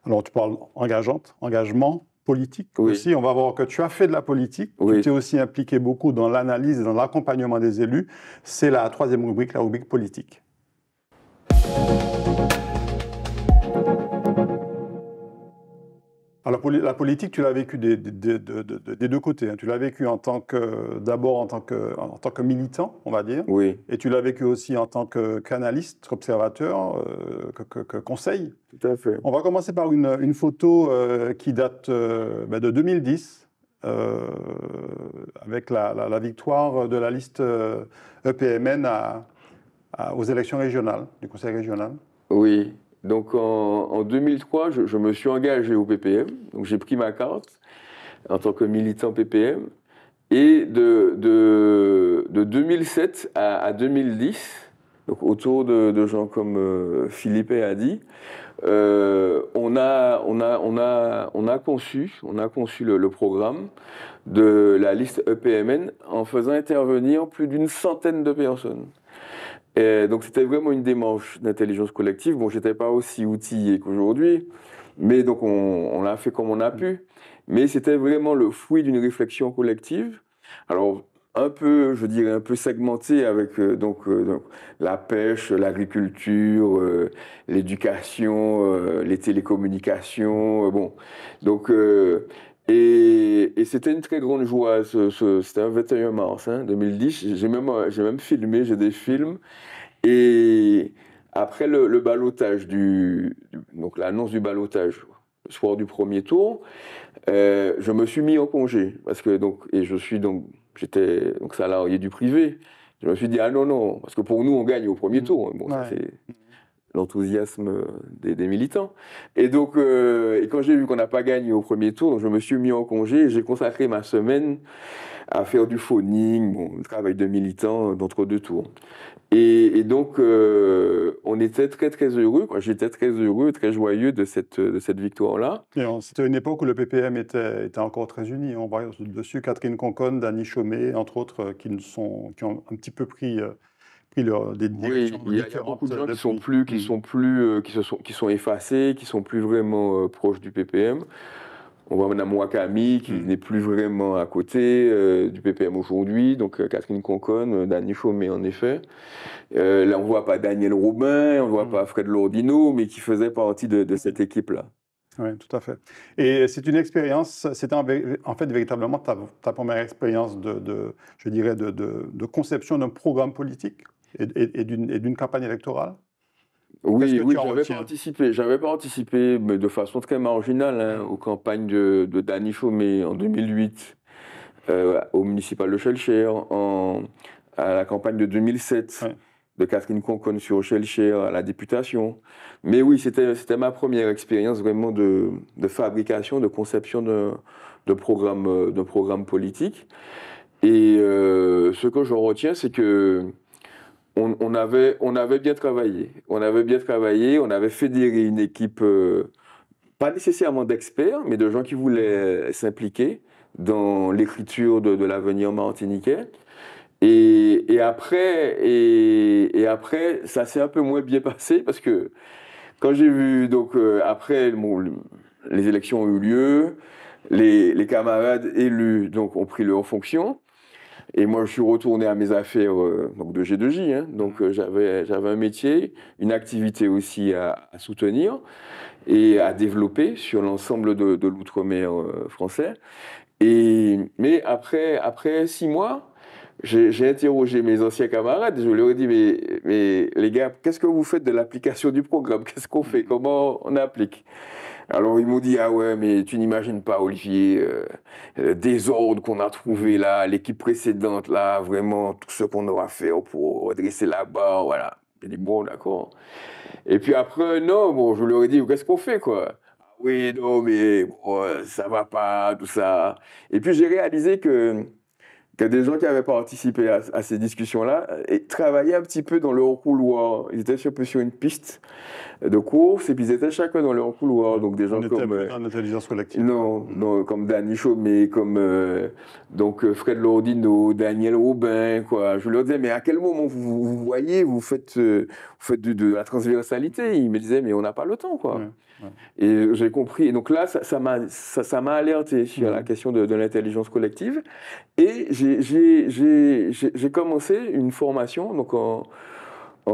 S1: Alors tu parles engageante, engagement, politique aussi. On va voir que tu as fait de la politique. Tu t'es aussi impliqué beaucoup dans l'analyse et dans l'accompagnement des élus. C'est la troisième rubrique, la rubrique politique. Alors, la politique, tu l'as vécu des, deux côtés. Hein. Tu l'as vécu en tant que, d'abord en tant que, militant, on va dire. Oui. Et tu l'as vécu aussi en tant que canaliste, observateur, euh, que, conseil. Tout à fait. On va commencer par une, photo euh, qui date euh, ben, de 2010, avec la, victoire de la liste EPMN e aux élections régionales, du conseil régional.
S2: Oui. Donc en, 2003, je, me suis engagé au PPM. Donc j'ai pris ma carte en tant que militant PPM. Et de, 2007 à, 2010, donc autour de, gens comme euh, Philippe euh, a dit, on, a, on, a, conçu, le programme de la liste EPMN en faisant intervenir plus d'une centaine de personnes donc c'était vraiment une démarche d'intelligence collective. Bon, j'étais pas aussi outillé qu'aujourd'hui, mais donc on, on l'a fait comme on a pu. Mais c'était vraiment le fruit d'une réflexion collective. Alors un peu, je dirais, un peu segmenté avec euh, euh, donc, la pêche, l'agriculture, euh, l'éducation, les télécommunications. bon, donc et, c'était une très grande joie, c'était un 21 mars 2010. Hein, j'ai même, euh, j'ai même filmé, j'ai des films. Et après le, le du, donc l'annonce du balotage, le soir du premier tour, euh, je me suis mis en congé. Parce que, donc, et je suis donc, j'étais donc salarié du privé. Je me suis dit, ah non, non, parce que pour nous, on gagne au premier mmh. tour. c'est, l'enthousiasme euh, des, militants. Et donc, euh, et quand j'ai vu qu'on n'a pas gagné au premier tour, donc je me suis mis en congé et j'ai consacré ma semaine à faire du phoning, bon, travail de militant euh, d'entre deux tours. Et, donc, on était très très heureux. J'étais très heureux, très joyeux de cette de cette victoire-là.
S1: C'était une époque où le PPM était, était encore très uni. On voit dessus Catherine Conconne, Dany Chaumet, entre autres, qui sont qui ont un petit peu pris. Il y
S2: a beaucoup de gens qui sont plus, qui mm. sont plus, euh, qui se sont, qui sont effacés, qui sont plus vraiment euh, proches du PPM. On voit Madame Wakami qui mm. n'est plus vraiment à côté euh, du PPM aujourd'hui, donc Catherine Conconne, euh, Dany Chaumet en effet. là, on voit pas Daniel Robin, on voit mm. pas Fred Lordino, mais qui faisait partie de, cette équipe-là.
S1: Oui, tout à fait. Et c'est une expérience, c'était en, fait véritablement ta, première expérience de, je dirais, de conception d'un programme politique et, d'une campagne électorale
S2: oui, oui j'avais pas anticipé, j'avais pas mais de façon très marginale, hein, aux campagnes de, de Danny Chaumet en 2008, euh, au municipal de Chelcher en, à la campagne de 2007, de Catherine Concon sur Chelcher à la députation. Mais oui, c'était, c'était ma première expérience vraiment de, de, fabrication, de conception de, de programme, de programme politique. Et euh, ce que je retiens, c'est que on, avait, bien travaillé. On avait bien travaillé, on avait fédéré une équipe, euh, pas nécessairement d'experts, mais de gens qui voulaient s'impliquer dans l'écriture de, l'avenir martiniquais. Et, et, après, et, après, ça s'est un peu moins bien passé parce que quand j'ai vu, donc euh, après, les élections ont eu lieu, les, camarades élus donc, ont pris leur fonction. Et moi, je suis retourné à mes affaires euh, de G2J. Hein. donc, mhm. euh, j'avais, j'avais un métier, une activité aussi à, soutenir et à développer sur l'ensemble de, l'outre-mer euh, français. mais après, six mois, j'ai, interrogé mes anciens camarades, je leur ai dit, mais les gars, qu'est-ce que vous faites de l'application du programme Qu'est-ce qu'on fait mhm. Comment on applique alors ils m'ont dit ah ouais mais tu n'imagines pas Olivier euh, euh, des ordres qu'on a trouvé là, l'équipe précédente là, vraiment tout ce qu'on aura fait pour redresser la barre, voilà. J'ai dit bon d'accord. Et puis après non bon je leur ai dit qu'est-ce qu'on fait quoi. Ah oui non mais ça va pas tout ça. Et puis j'ai réalisé que a des gens qui avaient participé à, à ces discussions-là euh, et travaillaient un petit peu dans leur couloir. Ils étaient un peu sur une piste de course et puis ils étaient chacun dans leur couloir. Donc des gens comme. en euh, intelligence collective. Non, non comme Danny Chaumet, comme euh, donc Fred Lordino, Daniel Robin, quoi. Je leur disais, mais à quel moment vous, voyez, vous faites, vous faites de, la transversalité Ils me disaient, mais on n'a pas le temps, quoi. Et j'ai compris. Et donc là, ça m'a ça, ça, alerté sur la question de, l'intelligence collective. Et j'ai commencé une formation donc en,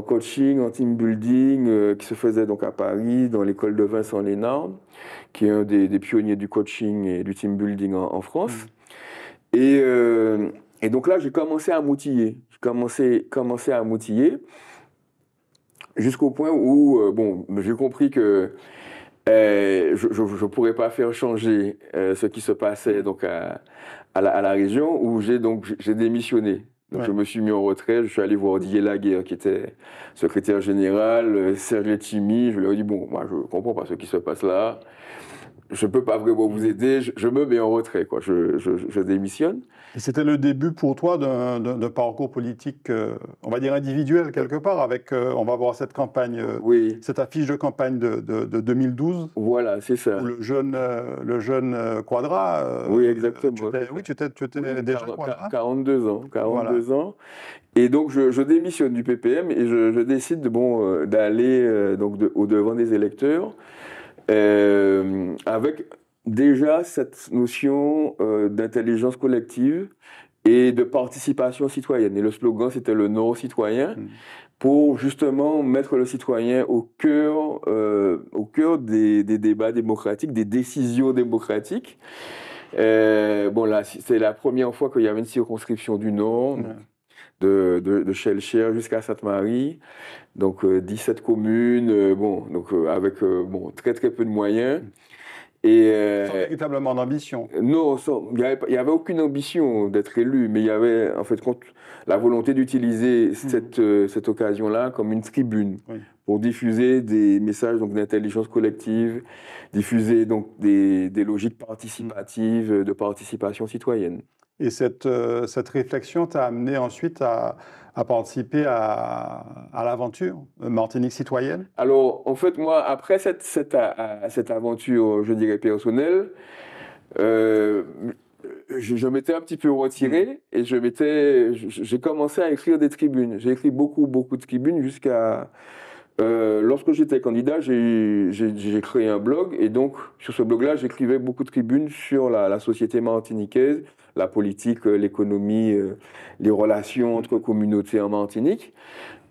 S2: coaching, en team building, euh, qui se faisait donc à Paris, dans l'école de Vincent Lénard, qui est un des, pionniers du coaching et du team building en, France. Mmh. Et, euh, et, donc là, j'ai commencé à m'outiller. J'ai commencé, commencé à m'outiller jusqu'au point où, euh, bon, j'ai compris que euh, je ne pourrais pas faire changer euh, ce qui se passait mm. donc à, la, région où j'ai donc j'ai démissionné. Donc je me suis mis en retrait, je suis allé voir Didier Laguerre qui était secrétaire général, euh, Serge Timi. je lui ai dit bon moi je comprends pas ce qui se passe là je ne peux pas vraiment vous aider, je, me mets en retrait, quoi. Je, démissionne.
S1: Et c'était le début pour toi d'un parcours politique, euh, on va dire individuel quelque part, avec, euh, on va voir cette campagne, euh, cette affiche de campagne de, 2012. Voilà, c'est ça. le jeune, le jeune Quadra. oui, exactement. Tu étais, déjà Quadra. 42 ans,
S2: 42 ans. Et donc je, démissionne du PPM et je, décide bon d'aller donc au devant des électeurs. Euh, avec déjà cette notion euh, d'intelligence collective et de participation citoyenne. Et le slogan, c'était le Non citoyen, hmm. pour justement mettre le citoyen au cœur, euh, au cœur des, débats démocratiques, des décisions démocratiques. bon, là, c'est la première fois qu'il y avait une circonscription du Nord de, de, de jusqu'à Sainte-Marie. Donc, 17 euh, communes, euh, bon, donc euh, avec bon, très très peu de moyens. Et, sans véritablement d'ambition. Non, il n'y avait, aucune ambition d'être élu, mais il y avait en fait la volonté d'utiliser mhm. cette, cette occasion-là comme une tribune pour diffuser des messages d'intelligence collective, diffuser donc des, des logiques
S1: participatives, de participation citoyenne. Et cette, euh, cette réflexion t'a amené ensuite à, participer à, l'aventure Martinique citoyenne
S2: Alors, en fait, moi, après cette, cette, euh, cette aventure, je dirais personnelle, euh, je, m'étais un petit peu retiré et je j'ai commencé à écrire des tribunes. J'ai écrit beaucoup, beaucoup de tribunes jusqu'à. lorsque j'étais candidat, j'ai créé un blog et donc sur ce blog-là, j'écrivais beaucoup de tribunes sur la, la société martiniquaise, la politique, euh, l'économie, euh, les relations entre communautés en Martinique.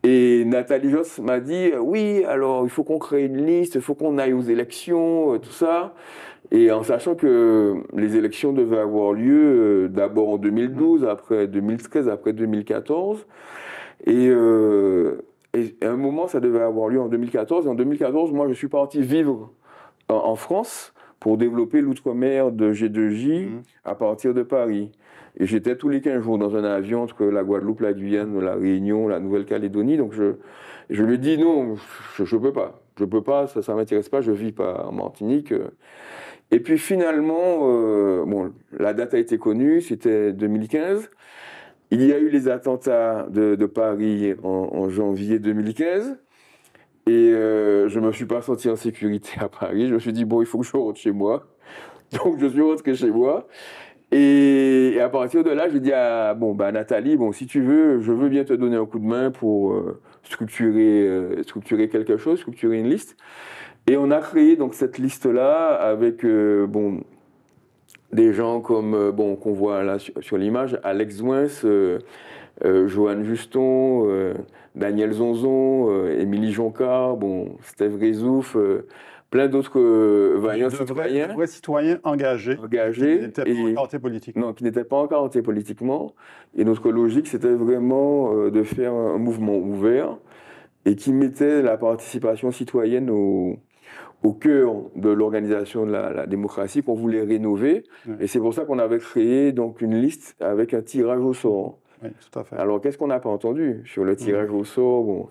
S2: Et Nathalie Joss m'a dit euh, oui, alors il faut qu'on crée une liste, il faut qu'on aille aux élections, tout ça. Et en sachant que les élections devaient avoir lieu d'abord en 2012, après 2013, après 2014. Et, à un moment, ça devait avoir lieu en 2014. Et en 2014, moi, je suis parti vivre en France pour développer l'outre-mer de G2J mhm. à partir de Paris. Et j'étais tous les 15 jours dans un avion entre la Guadeloupe, la Guyane, la Réunion, la Nouvelle-Calédonie. Donc je, je lui ai dit non, je ne peux pas. Je peux pas, ça ne m'intéresse pas, je vis pas en Martinique. Et puis finalement, euh, bon, la date a été connue, c'était 2015. Il y a eu les attentats de, Paris en janvier 2015. Et euh, je ne me suis pas senti en sécurité à Paris. Je me suis dit, bon, il faut que je rentre chez moi. Donc je suis rentré chez moi. Et, à partir de là, je dit à bon, bah, Nathalie, bon, si tu veux, je veux bien te donner un coup de main pour euh, structurer, euh, structurer quelque chose, structurer une liste. Et on a créé donc cette liste-là avec bon, des gens comme, bon, qu'on voit là sur, l'image, Alex Wins, euh, Johan Juston, euh, Daniel Zonzon, euh, Émilie Joncar, bon, Steve plein d'autres vaillants citoyens. engagés. Engagés. Qui n'étaient pas politiquement. Non, qui n'étaient pas encore politiquement. Et notre logique, c'était vraiment de faire un mouvement ouvert et qui mettait la participation citoyenne au, cœur de l'organisation de la, démocratie qu'on voulait rénover. Et c'est pour ça qu'on avait créé donc une liste avec un tirage au sort. Alors qu'est-ce qu'on n'a pas entendu sur le tirage hmm. au sort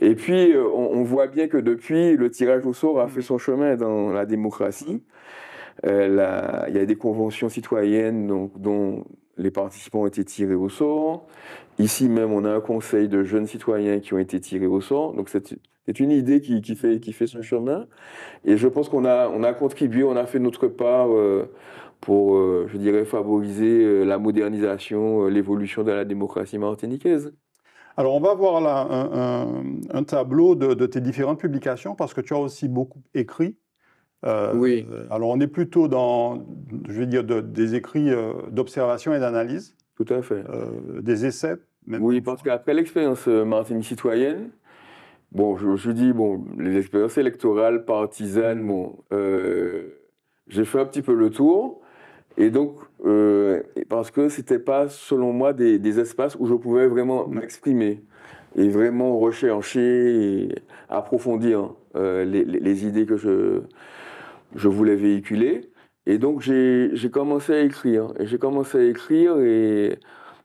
S2: Et puis euh, on, voit bien que depuis, le tirage au sort a fait hmm. son chemin dans la démocratie. Euh, il y a des conventions citoyennes dont les participants ont été tirés au sort. Ici même, on a un conseil de jeunes citoyens qui ont été tirés au sort. Donc c'est une idée qui, fait, qui fait son chemin. Et je pense qu'on a, on a contribué, on a fait notre part. Euh, pour, euh, je dirais, favoriser euh, la modernisation, euh, l'évolution de la démocratie martiniquaise.
S1: Alors, on va voir là un, tableau de, tes différentes publications parce que tu as aussi beaucoup écrit. oui. Alors, on est plutôt dans, je vais dire, des écrits d'observation et d'analyse. Tout à fait. des essais. Même oui, parce qu'après l'expérience Martinique citoyenne, bon, je, dis,
S2: bon, les expériences électorales, partisanes, mm. bon, j'ai fait un petit peu le tour. Et donc, euh, parce que c'était pas, selon moi, des, espaces où je pouvais vraiment m'exprimer et vraiment rechercher et approfondir euh, les, idées que je, je voulais véhiculer. Et donc, j'ai commencé à écrire. Et j'ai commencé à écrire et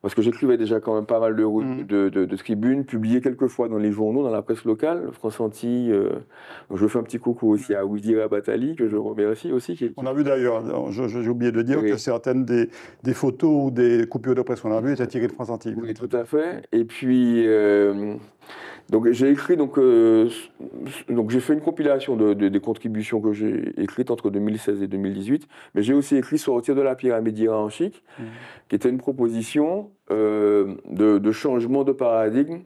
S2: parce que j'écrivais déjà quand même pas mal mm. de, de, de, tribunes, publiées quelques fois dans les journaux, dans la presse locale, France Antilles.
S1: Euh, je fais un petit coucou aussi mm. à à Batali, que je remercie aussi. On a vu d'ailleurs, j'ai oublié de dire, que certaines des, photos ou des coupures de presse qu'on a vues étaient tirées de France Antilles. Oui, tout
S2: à fait. Et puis, euh, donc j'ai écrit euh, donc j'ai fait une compilation des contributions que j'ai écrites entre 2016 et 2018, mais j'ai aussi écrit sur retire de la pyramide hiérarchique, mmh. qui était une proposition euh, de, changement de paradigme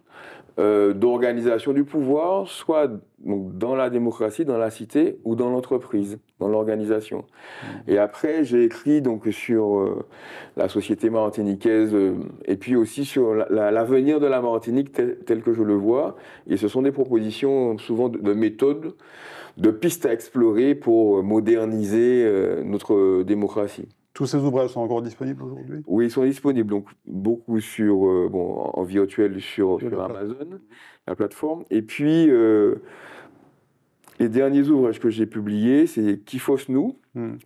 S2: euh, d'organisation du pouvoir, soit dans la démocratie, dans la cité ou dans l'entreprise, dans l'organisation. Mmh. Et après, j'ai écrit donc sur euh, la société martiniquaise euh, et puis aussi sur l'avenir de la Martinique tel, que je le vois. Et ce sont des propositions souvent de méthodes, de pistes à explorer pour moderniser notre démocratie.
S1: Tous ces ouvrages sont encore disponibles aujourd'hui
S2: Oui, ils sont disponibles, donc beaucoup sur, euh, bon, en virtuel sur, sur Amazon, la plateforme. Et puis, euh, les derniers ouvrages que j'ai publiés, c'est Qui fausse Nous.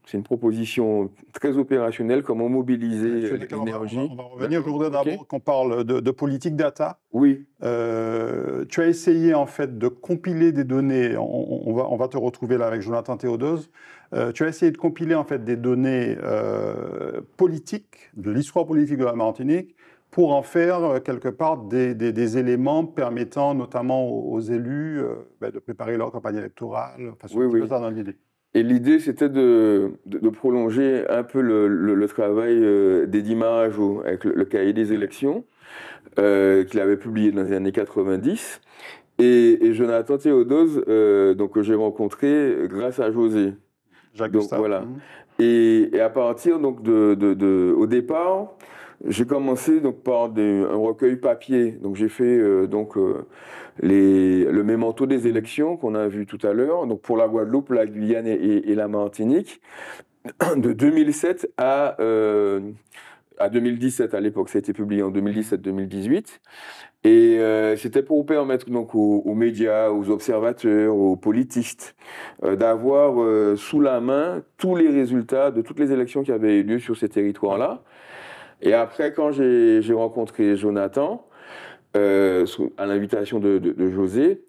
S2: C'est une proposition
S1: très opérationnelle, comment mobiliser euh, l'énergie. On, va revenir, aujourd'hui d'abord quand qu'on parle de, politique data. Oui. tu as essayé en fait de compiler des données, on, on, va, on va te retrouver là avec Jonathan Théodose, euh, tu as essayé de compiler en fait des données euh, politiques, de l'histoire politique de la Martinique, pour en faire euh, quelque part des, éléments permettant notamment aux, élus ben, de préparer leur campagne électorale. oui, oui.
S2: Et l'idée, c'était de, prolonger un peu le, travail d'Eddie Marajo avec le, cahier des élections qu'il avait publié dans les années 90. Et, et Jonathan Théodose, donc, que j'ai rencontré grâce à José. Jacques Voilà. Mhm. Et, à partir, donc, de, au départ, j'ai commencé donc par un recueil papier. Donc j'ai fait euh, donc euh, les, le mémento des élections qu'on a vu tout à l'heure. Donc pour la Guadeloupe, la Guyane et, la Martinique, de 2007 à euh, à 2017 à l'époque. Ça a été publié en 2017-2018. Et euh, c'était pour permettre donc aux, médias, aux observateurs, aux politistes euh, d'avoir euh, sous la main tous les résultats de toutes les élections qui avaient eu lieu sur ces territoires-là. Et après, quand j'ai rencontré Jonathan, à l'invitation de, de, José,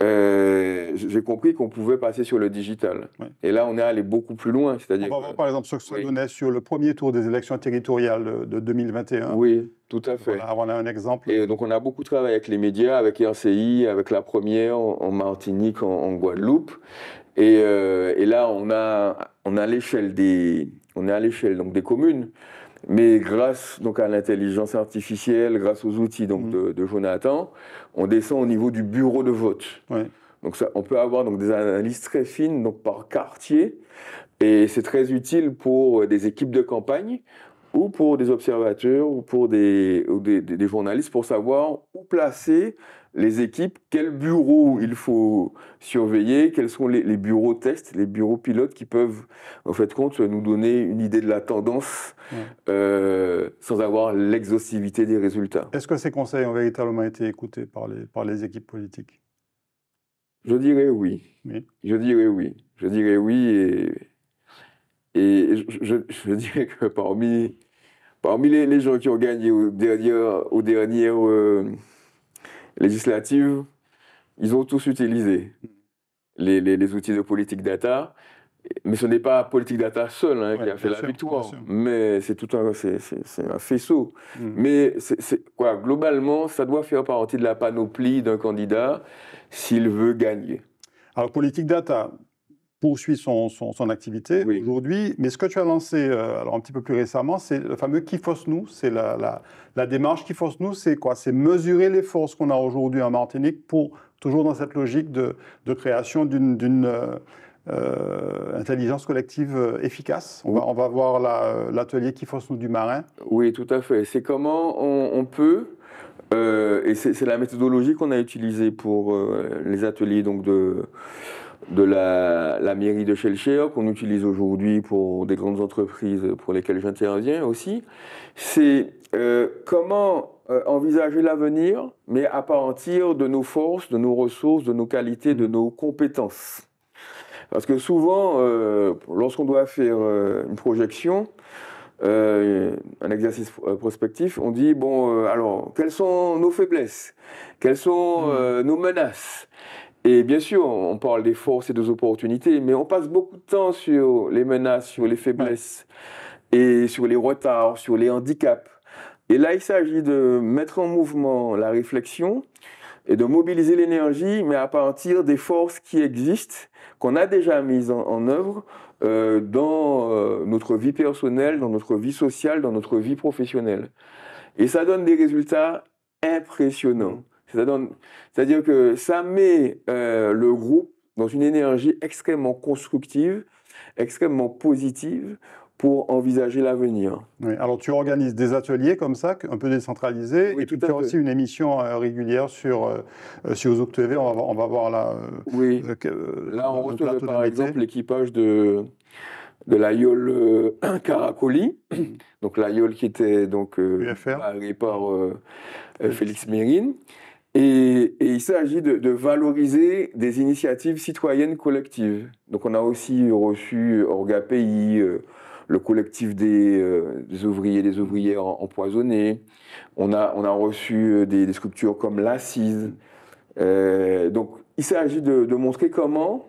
S2: euh, j'ai compris qu'on pouvait passer sur le digital. Et là, on est allé beaucoup plus loin. C'est-à-dire on va voir,
S1: par exemple, ce que ça donnait sur le premier tour des élections territoriales de 2021. Oui, tout à fait. on a un exemple. Et donc,
S2: on a beaucoup travaillé avec les médias, avec RCI, avec la première en Martinique, en, Guadeloupe. Euh, et, là, on a, on a l'échelle des, on est à l'échelle donc des communes. Mais grâce donc à l'intelligence artificielle, grâce aux outils donc mm. de, Jonathan, on descend au niveau du bureau de vote. Donc ça, on peut avoir donc des analyses très fines donc par quartier et c'est très utile pour euh, des équipes de campagne ou pour des observateurs ou pour des journalistes pour savoir où placer les équipes, quels bureaux il faut surveiller, quels sont les, bureaux tests, les bureaux pilotes qui peuvent, en fait, compte, nous donner une idée de la tendance euh, sans avoir l'exhaustivité des résultats.
S1: Est-ce que ces conseils ont véritablement été écoutés par les, par les équipes politiques Je dirais
S2: oui. Je dirais oui. Je dirais oui et, et je, dirais que parmi, parmi les, gens qui ont gagné au dernier... Euh, législatives, ils ont tous utilisé les, les, outils de politique data. Mais ce n'est pas politique data seul hein, qui a fait la victoire, mais c'est tout un, c'est, un faisceau. Mm. Mais quoi, globalement, ça doit faire partie de la panoplie d'un candidat s'il veut gagner.
S1: Alors, politique data, poursuit son, activité aujourd'hui. Mais ce que tu as lancé euh, alors un petit peu plus récemment, c'est le fameux qui force nous. C'est la, démarche qui force nous, c'est quoi C'est mesurer les forces qu'on a aujourd'hui en Martinique pour toujours dans cette logique de, création d'une euh, euh, intelligence collective efficace. On, va, on va, voir l'atelier qui force nous du marin. Oui, tout à fait. C'est comment on, peut
S2: et c'est la méthodologie qu'on a utilisée pour les ateliers donc de de la, mairie de Chelchea, qu'on utilise aujourd'hui pour des grandes entreprises pour lesquelles j'interviens aussi, c'est euh, comment euh, envisager l'avenir, mais à partir de nos forces, de nos ressources, de nos qualités, de nos compétences. Parce que souvent, euh, lorsqu'on doit faire une projection, un exercice prospectif, on dit bon, alors, quelles sont nos faiblesses Quelles sont hmm. nos menaces et bien sûr, on parle des forces et des opportunités, mais on passe beaucoup de temps sur les menaces, sur les faiblesses, et sur les retards, sur les handicaps. Et là, il s'agit de mettre en mouvement la réflexion et de mobiliser l'énergie, mais à partir des forces qui existent, qu'on a déjà mises en, œuvre euh, dans euh, notre vie personnelle, dans notre vie sociale, dans notre vie professionnelle. Et ça donne des résultats impressionnants. C'est-à-dire que ça met euh, le groupe dans une énergie extrêmement constructive, extrêmement positive pour envisager l'avenir.
S1: alors tu organises des ateliers comme ça, un peu décentralisés, et tu fais aussi une émission euh, régulière sur, euh, euh sur Zouk TV, on va, on va voir là... oui, là on retrouve par exemple l'équipage de de la Yole
S2: Caracoli, donc la Yole qui était donc par Félix Mérine. Et, il s'agit de, valoriser des initiatives citoyennes collectives. Donc on a aussi reçu euh, Orgapi, Pays, euh, le collectif euh, des, ouvriers et des ouvrières empoisonnés. On a, on a reçu des, des sculptures comme l'Assise. donc il s'agit de, montrer comment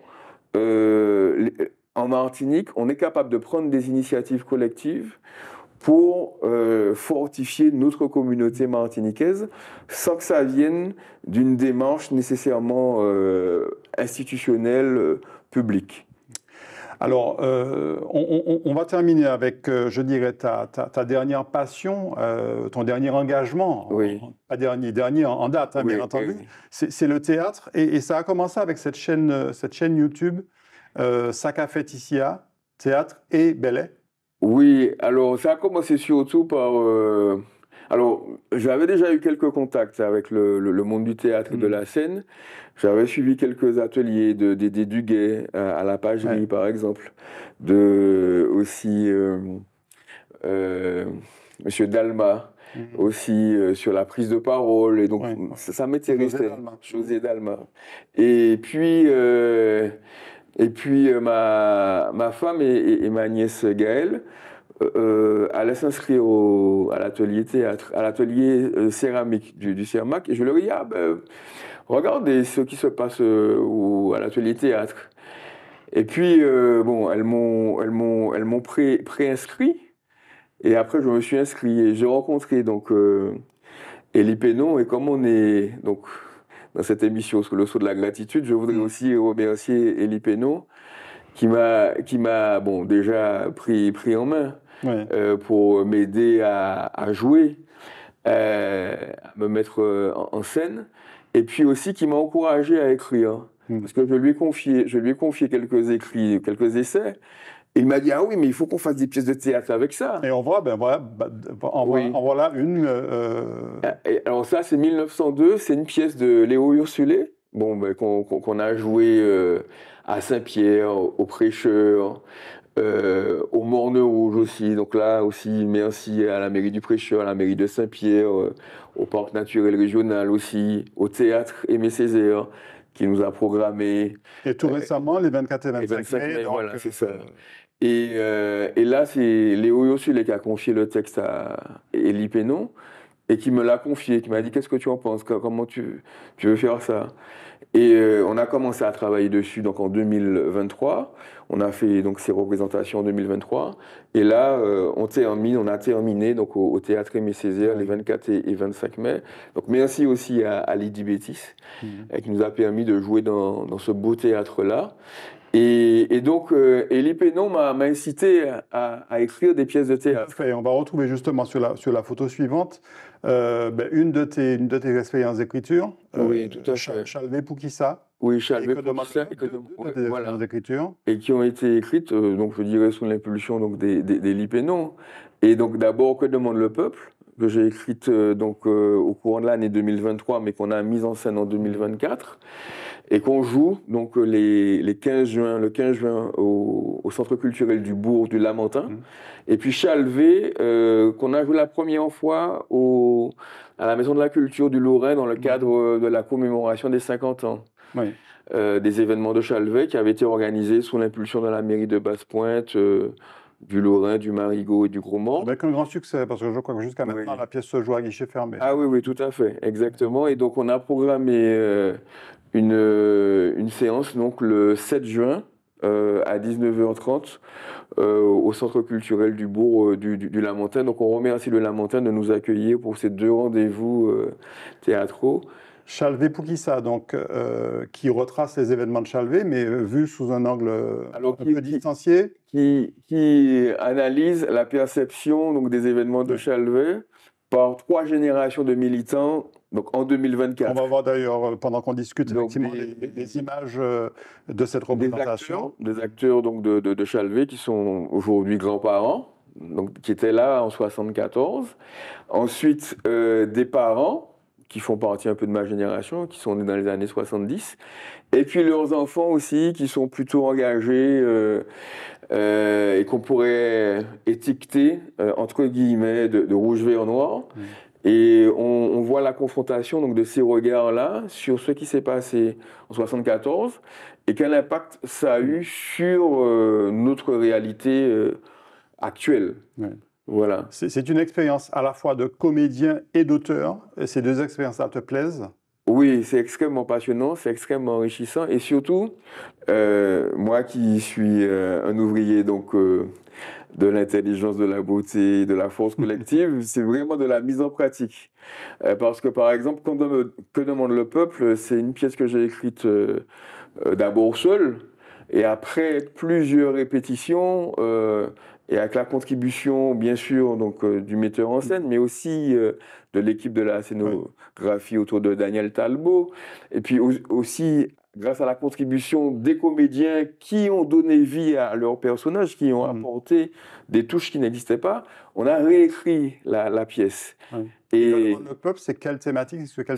S2: en Martinique, on est capable de prendre des initiatives collectives, pour euh, fortifier notre communauté martiniquaise sans que ça vienne d'une démarche nécessairement euh, institutionnelle, euh, publique.
S1: Alors, on, va terminer avec, je dirais, ta, ta, dernière passion, ton dernier engagement. pas dernier, dernier en, date, hein, bien entendu. C'est le théâtre. Et, ça a commencé avec cette chaîne, cette chaîne YouTube, Saka Feticia, Théâtre et Belay.
S2: Oui, alors ça a commencé surtout par... Euh, alors, j'avais déjà eu quelques contacts avec le, monde du théâtre et de mm. la scène. J'avais suivi quelques ateliers de Dédé euh, à, la Pagerie, par exemple. De, aussi... Euh, Monsieur Dalma mm-hmm. aussi sur la prise de parole et donc ça, m'intéressait José Dalma. Dalma. Et puis et puis euh, ma, ma, femme et, ma nièce Gaëlle allaient euh, euh, s'inscrire à l'atelier théâtre, à l'atelier céramique du, du CERMAC. Et je leur ai dit, ah ben, regardez ce qui se passe à l'atelier théâtre. Et puis, bon, elles m'ont, elles m'ont, elles m'ont pré, inscrit Et après, je me suis inscrit et j'ai rencontré donc Elie Pénon. Et comme on est donc dans cette émission, sur le saut de la gratitude. Je voudrais mm. aussi remercier Elie Penot qui m'a, qui m'a bon, déjà pris, pris en main euh, pour m'aider à, jouer, euh, à me mettre euh, en, scène, et puis aussi qui m'a encouragé à écrire. Mm. Parce que je lui ai confié, je lui ai confié quelques écrits, quelques essais, il m'a dit, ah oui, mais il faut qu'on fasse des pièces de théâtre avec ça. Et on voit, ben voilà, on bah, bah, voit voilà une. Euh, euh. Ah, alors ça, c'est 1902, c'est une pièce de Léo Ursulé, bon, ben, qu'on a joué euh, à Saint-Pierre, au Prêcheur, au Morne Rouge aussi. Donc là aussi, merci à la mairie du Prêcheur, à la mairie de Saint-Pierre, au Parc naturel régional aussi, au théâtre Aimé Césaire qui nous a programmé.
S1: Et tout récemment, les 24 et 25, et mai. donc, c'est ça.
S2: Euh, et, là, c'est Léo Yosulé qui a confié le texte à Elie Pénon et qui me l'a confié, qui m'a dit Qu'est-ce que tu en penses Comment tu, veux faire ça Et euh, on a commencé à travailler dessus donc en 2023. On a fait donc ces représentations en 2023. Et là, euh, on, on a terminé donc au, théâtre Aimé Césaire les 24 et, 25 mai. Donc merci aussi à, Lydie Bétis mhm. qui nous a permis de jouer dans ce beau théâtre-là. Et, donc, euh, m'a incité à,
S1: écrire des pièces de théâtre. on va retrouver justement sur la, photo suivante euh, ben, une, de tes, une de tes expériences d'écriture. Euh, oui, tout à fait. Oui, Charles Poukissa. voilà.
S2: Et qui ont été écrites, euh, donc je dirais, sous l'impulsion d'Elie des, Et donc, d'abord, que demande le peuple que j'ai écrite euh, donc, euh, au courant de l'année 2023, mais qu'on a mise en scène en 2024, et qu'on joue donc, euh, les, 15 juin, le 15 juin au, Centre culturel du Bourg du Lamentin, mmh. et puis Chalvet, qu'on a joué la première fois au, à la Maison de la Culture du Lorrain dans le mmh. cadre de la commémoration des 50 ans. des événements de Chalvet qui avaient été organisés sous l'impulsion de la mairie de Basse-Pointe du Lorrain, du Marigot et du Grosmont.
S1: Avec un grand succès, parce que je crois que jusqu'à maintenant, la pièce se joue à guichet fermé.
S2: Ah oui, oui, tout à fait, exactement. Et donc, on a programmé euh, euh, une, séance donc, le 7 juin. Euh, à 19h30 au centre culturel du bourg du, du, Donc on remercie le Lamentin de nous accueillir pour ces deux rendez-vous
S1: théâtraux. Chalvet pouquissa donc, euh, qui retrace les événements de Chalvet, mais euh, vu sous un angle euh, un peu distancié. Qui, analyse
S2: la perception donc, des événements de Chalvet par trois générations de militants
S1: donc en 2024. On va voir d'ailleurs, pendant qu'on discute, les, images de cette représentation.
S2: Des acteurs, donc de, de, Chalvet qui sont aujourd'hui grands-parents, donc qui étaient là en 1974. Ensuite, des parents qui font partie un peu de ma génération, qui sont nés dans les années 70, et puis leurs enfants aussi, qui sont plutôt engagés euh, euh, et qu'on pourrait étiqueter, euh, entre guillemets, de, rouge, vert, noir. Mmh. Et on, voit la confrontation donc, de ces regards-là sur ce qui s'est passé en 74, et
S1: quel impact ça a eu sur notre réalité actuelle. Voilà. C'est une expérience à la fois de comédien et d'auteur. Ces deux expériences ça te plaisent Oui, c'est extrêmement passionnant, c'est extrêmement enrichissant. Et surtout,
S2: euh, moi qui suis euh, un ouvrier, donc. Euh, de l'intelligence, de la beauté, de la force collective, c'est vraiment de la mise en pratique. parce que par exemple, quand Que demande le peuple, c'est une pièce que j'ai écrite d'abord seule, et après plusieurs répétitions, euh, et avec la contribution, bien sûr, donc, euh, du metteur en scène, mais aussi euh, de l'équipe de la scénographie autour de Daniel Talbot, et puis aussi grâce à la contribution des comédiens qui ont donné vie à leurs personnages, qui ont mm. apporté des touches qui n'existaient pas, on a réécrit la, pièce. Et le peuple, c'est quelle thématique C'est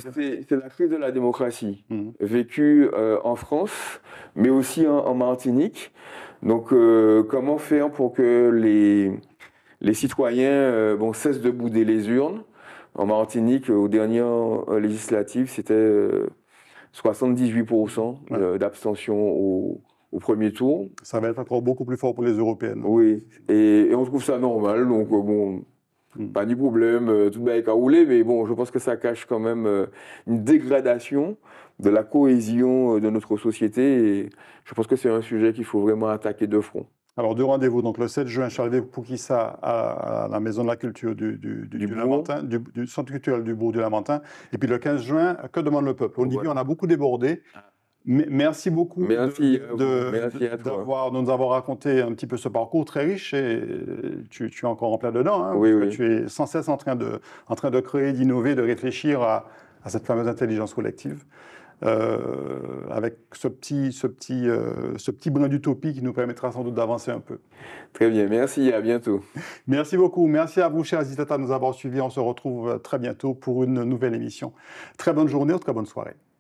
S2: la crise de la démocratie, mm. vécue euh, en France, mais aussi en, Martinique. Donc, euh, comment faire pour que les, les citoyens euh, cessent de bouder les urnes En Martinique, aux dernières législatives, c'était 78% euh, d'abstention au, premier tour. Ça va être encore beaucoup plus fort pour les européennes. Oui, et, on trouve ça normal. Donc, euh, bon, hmm. pas du problème, euh, tout va être roulé, mais bon, je pense que ça cache quand même une dégradation de la cohésion de notre société. Et je pense que c'est un sujet qu'il faut vraiment attaquer de front.
S1: Alors, deux rendez-vous. Donc, le 7 juin, je suis arrivé qui à, à, la Maison de la Culture du, du, Centre culturel du Bourg du Lamentin. Et puis, le 15 juin, que demande le peuple Au début, on a beaucoup débordé. Ah. merci beaucoup de, nous avoir raconté un petit peu ce parcours très riche et euh, tu, es encore en plein dedans. Hein, oui, Tu es sans cesse en train de, en train de créer, d'innover, de réfléchir à cette fameuse intelligence collective. Euh, avec ce petit, ce petit, euh, ce petit brin d'utopie qui nous permettra sans doute d'avancer un peu. Très bien, merci à bientôt. merci beaucoup, merci à vous, chers Zitata, de nous avoir suivis. On se retrouve euh, très bientôt pour une nouvelle émission. Très bonne journée, très bonne soirée.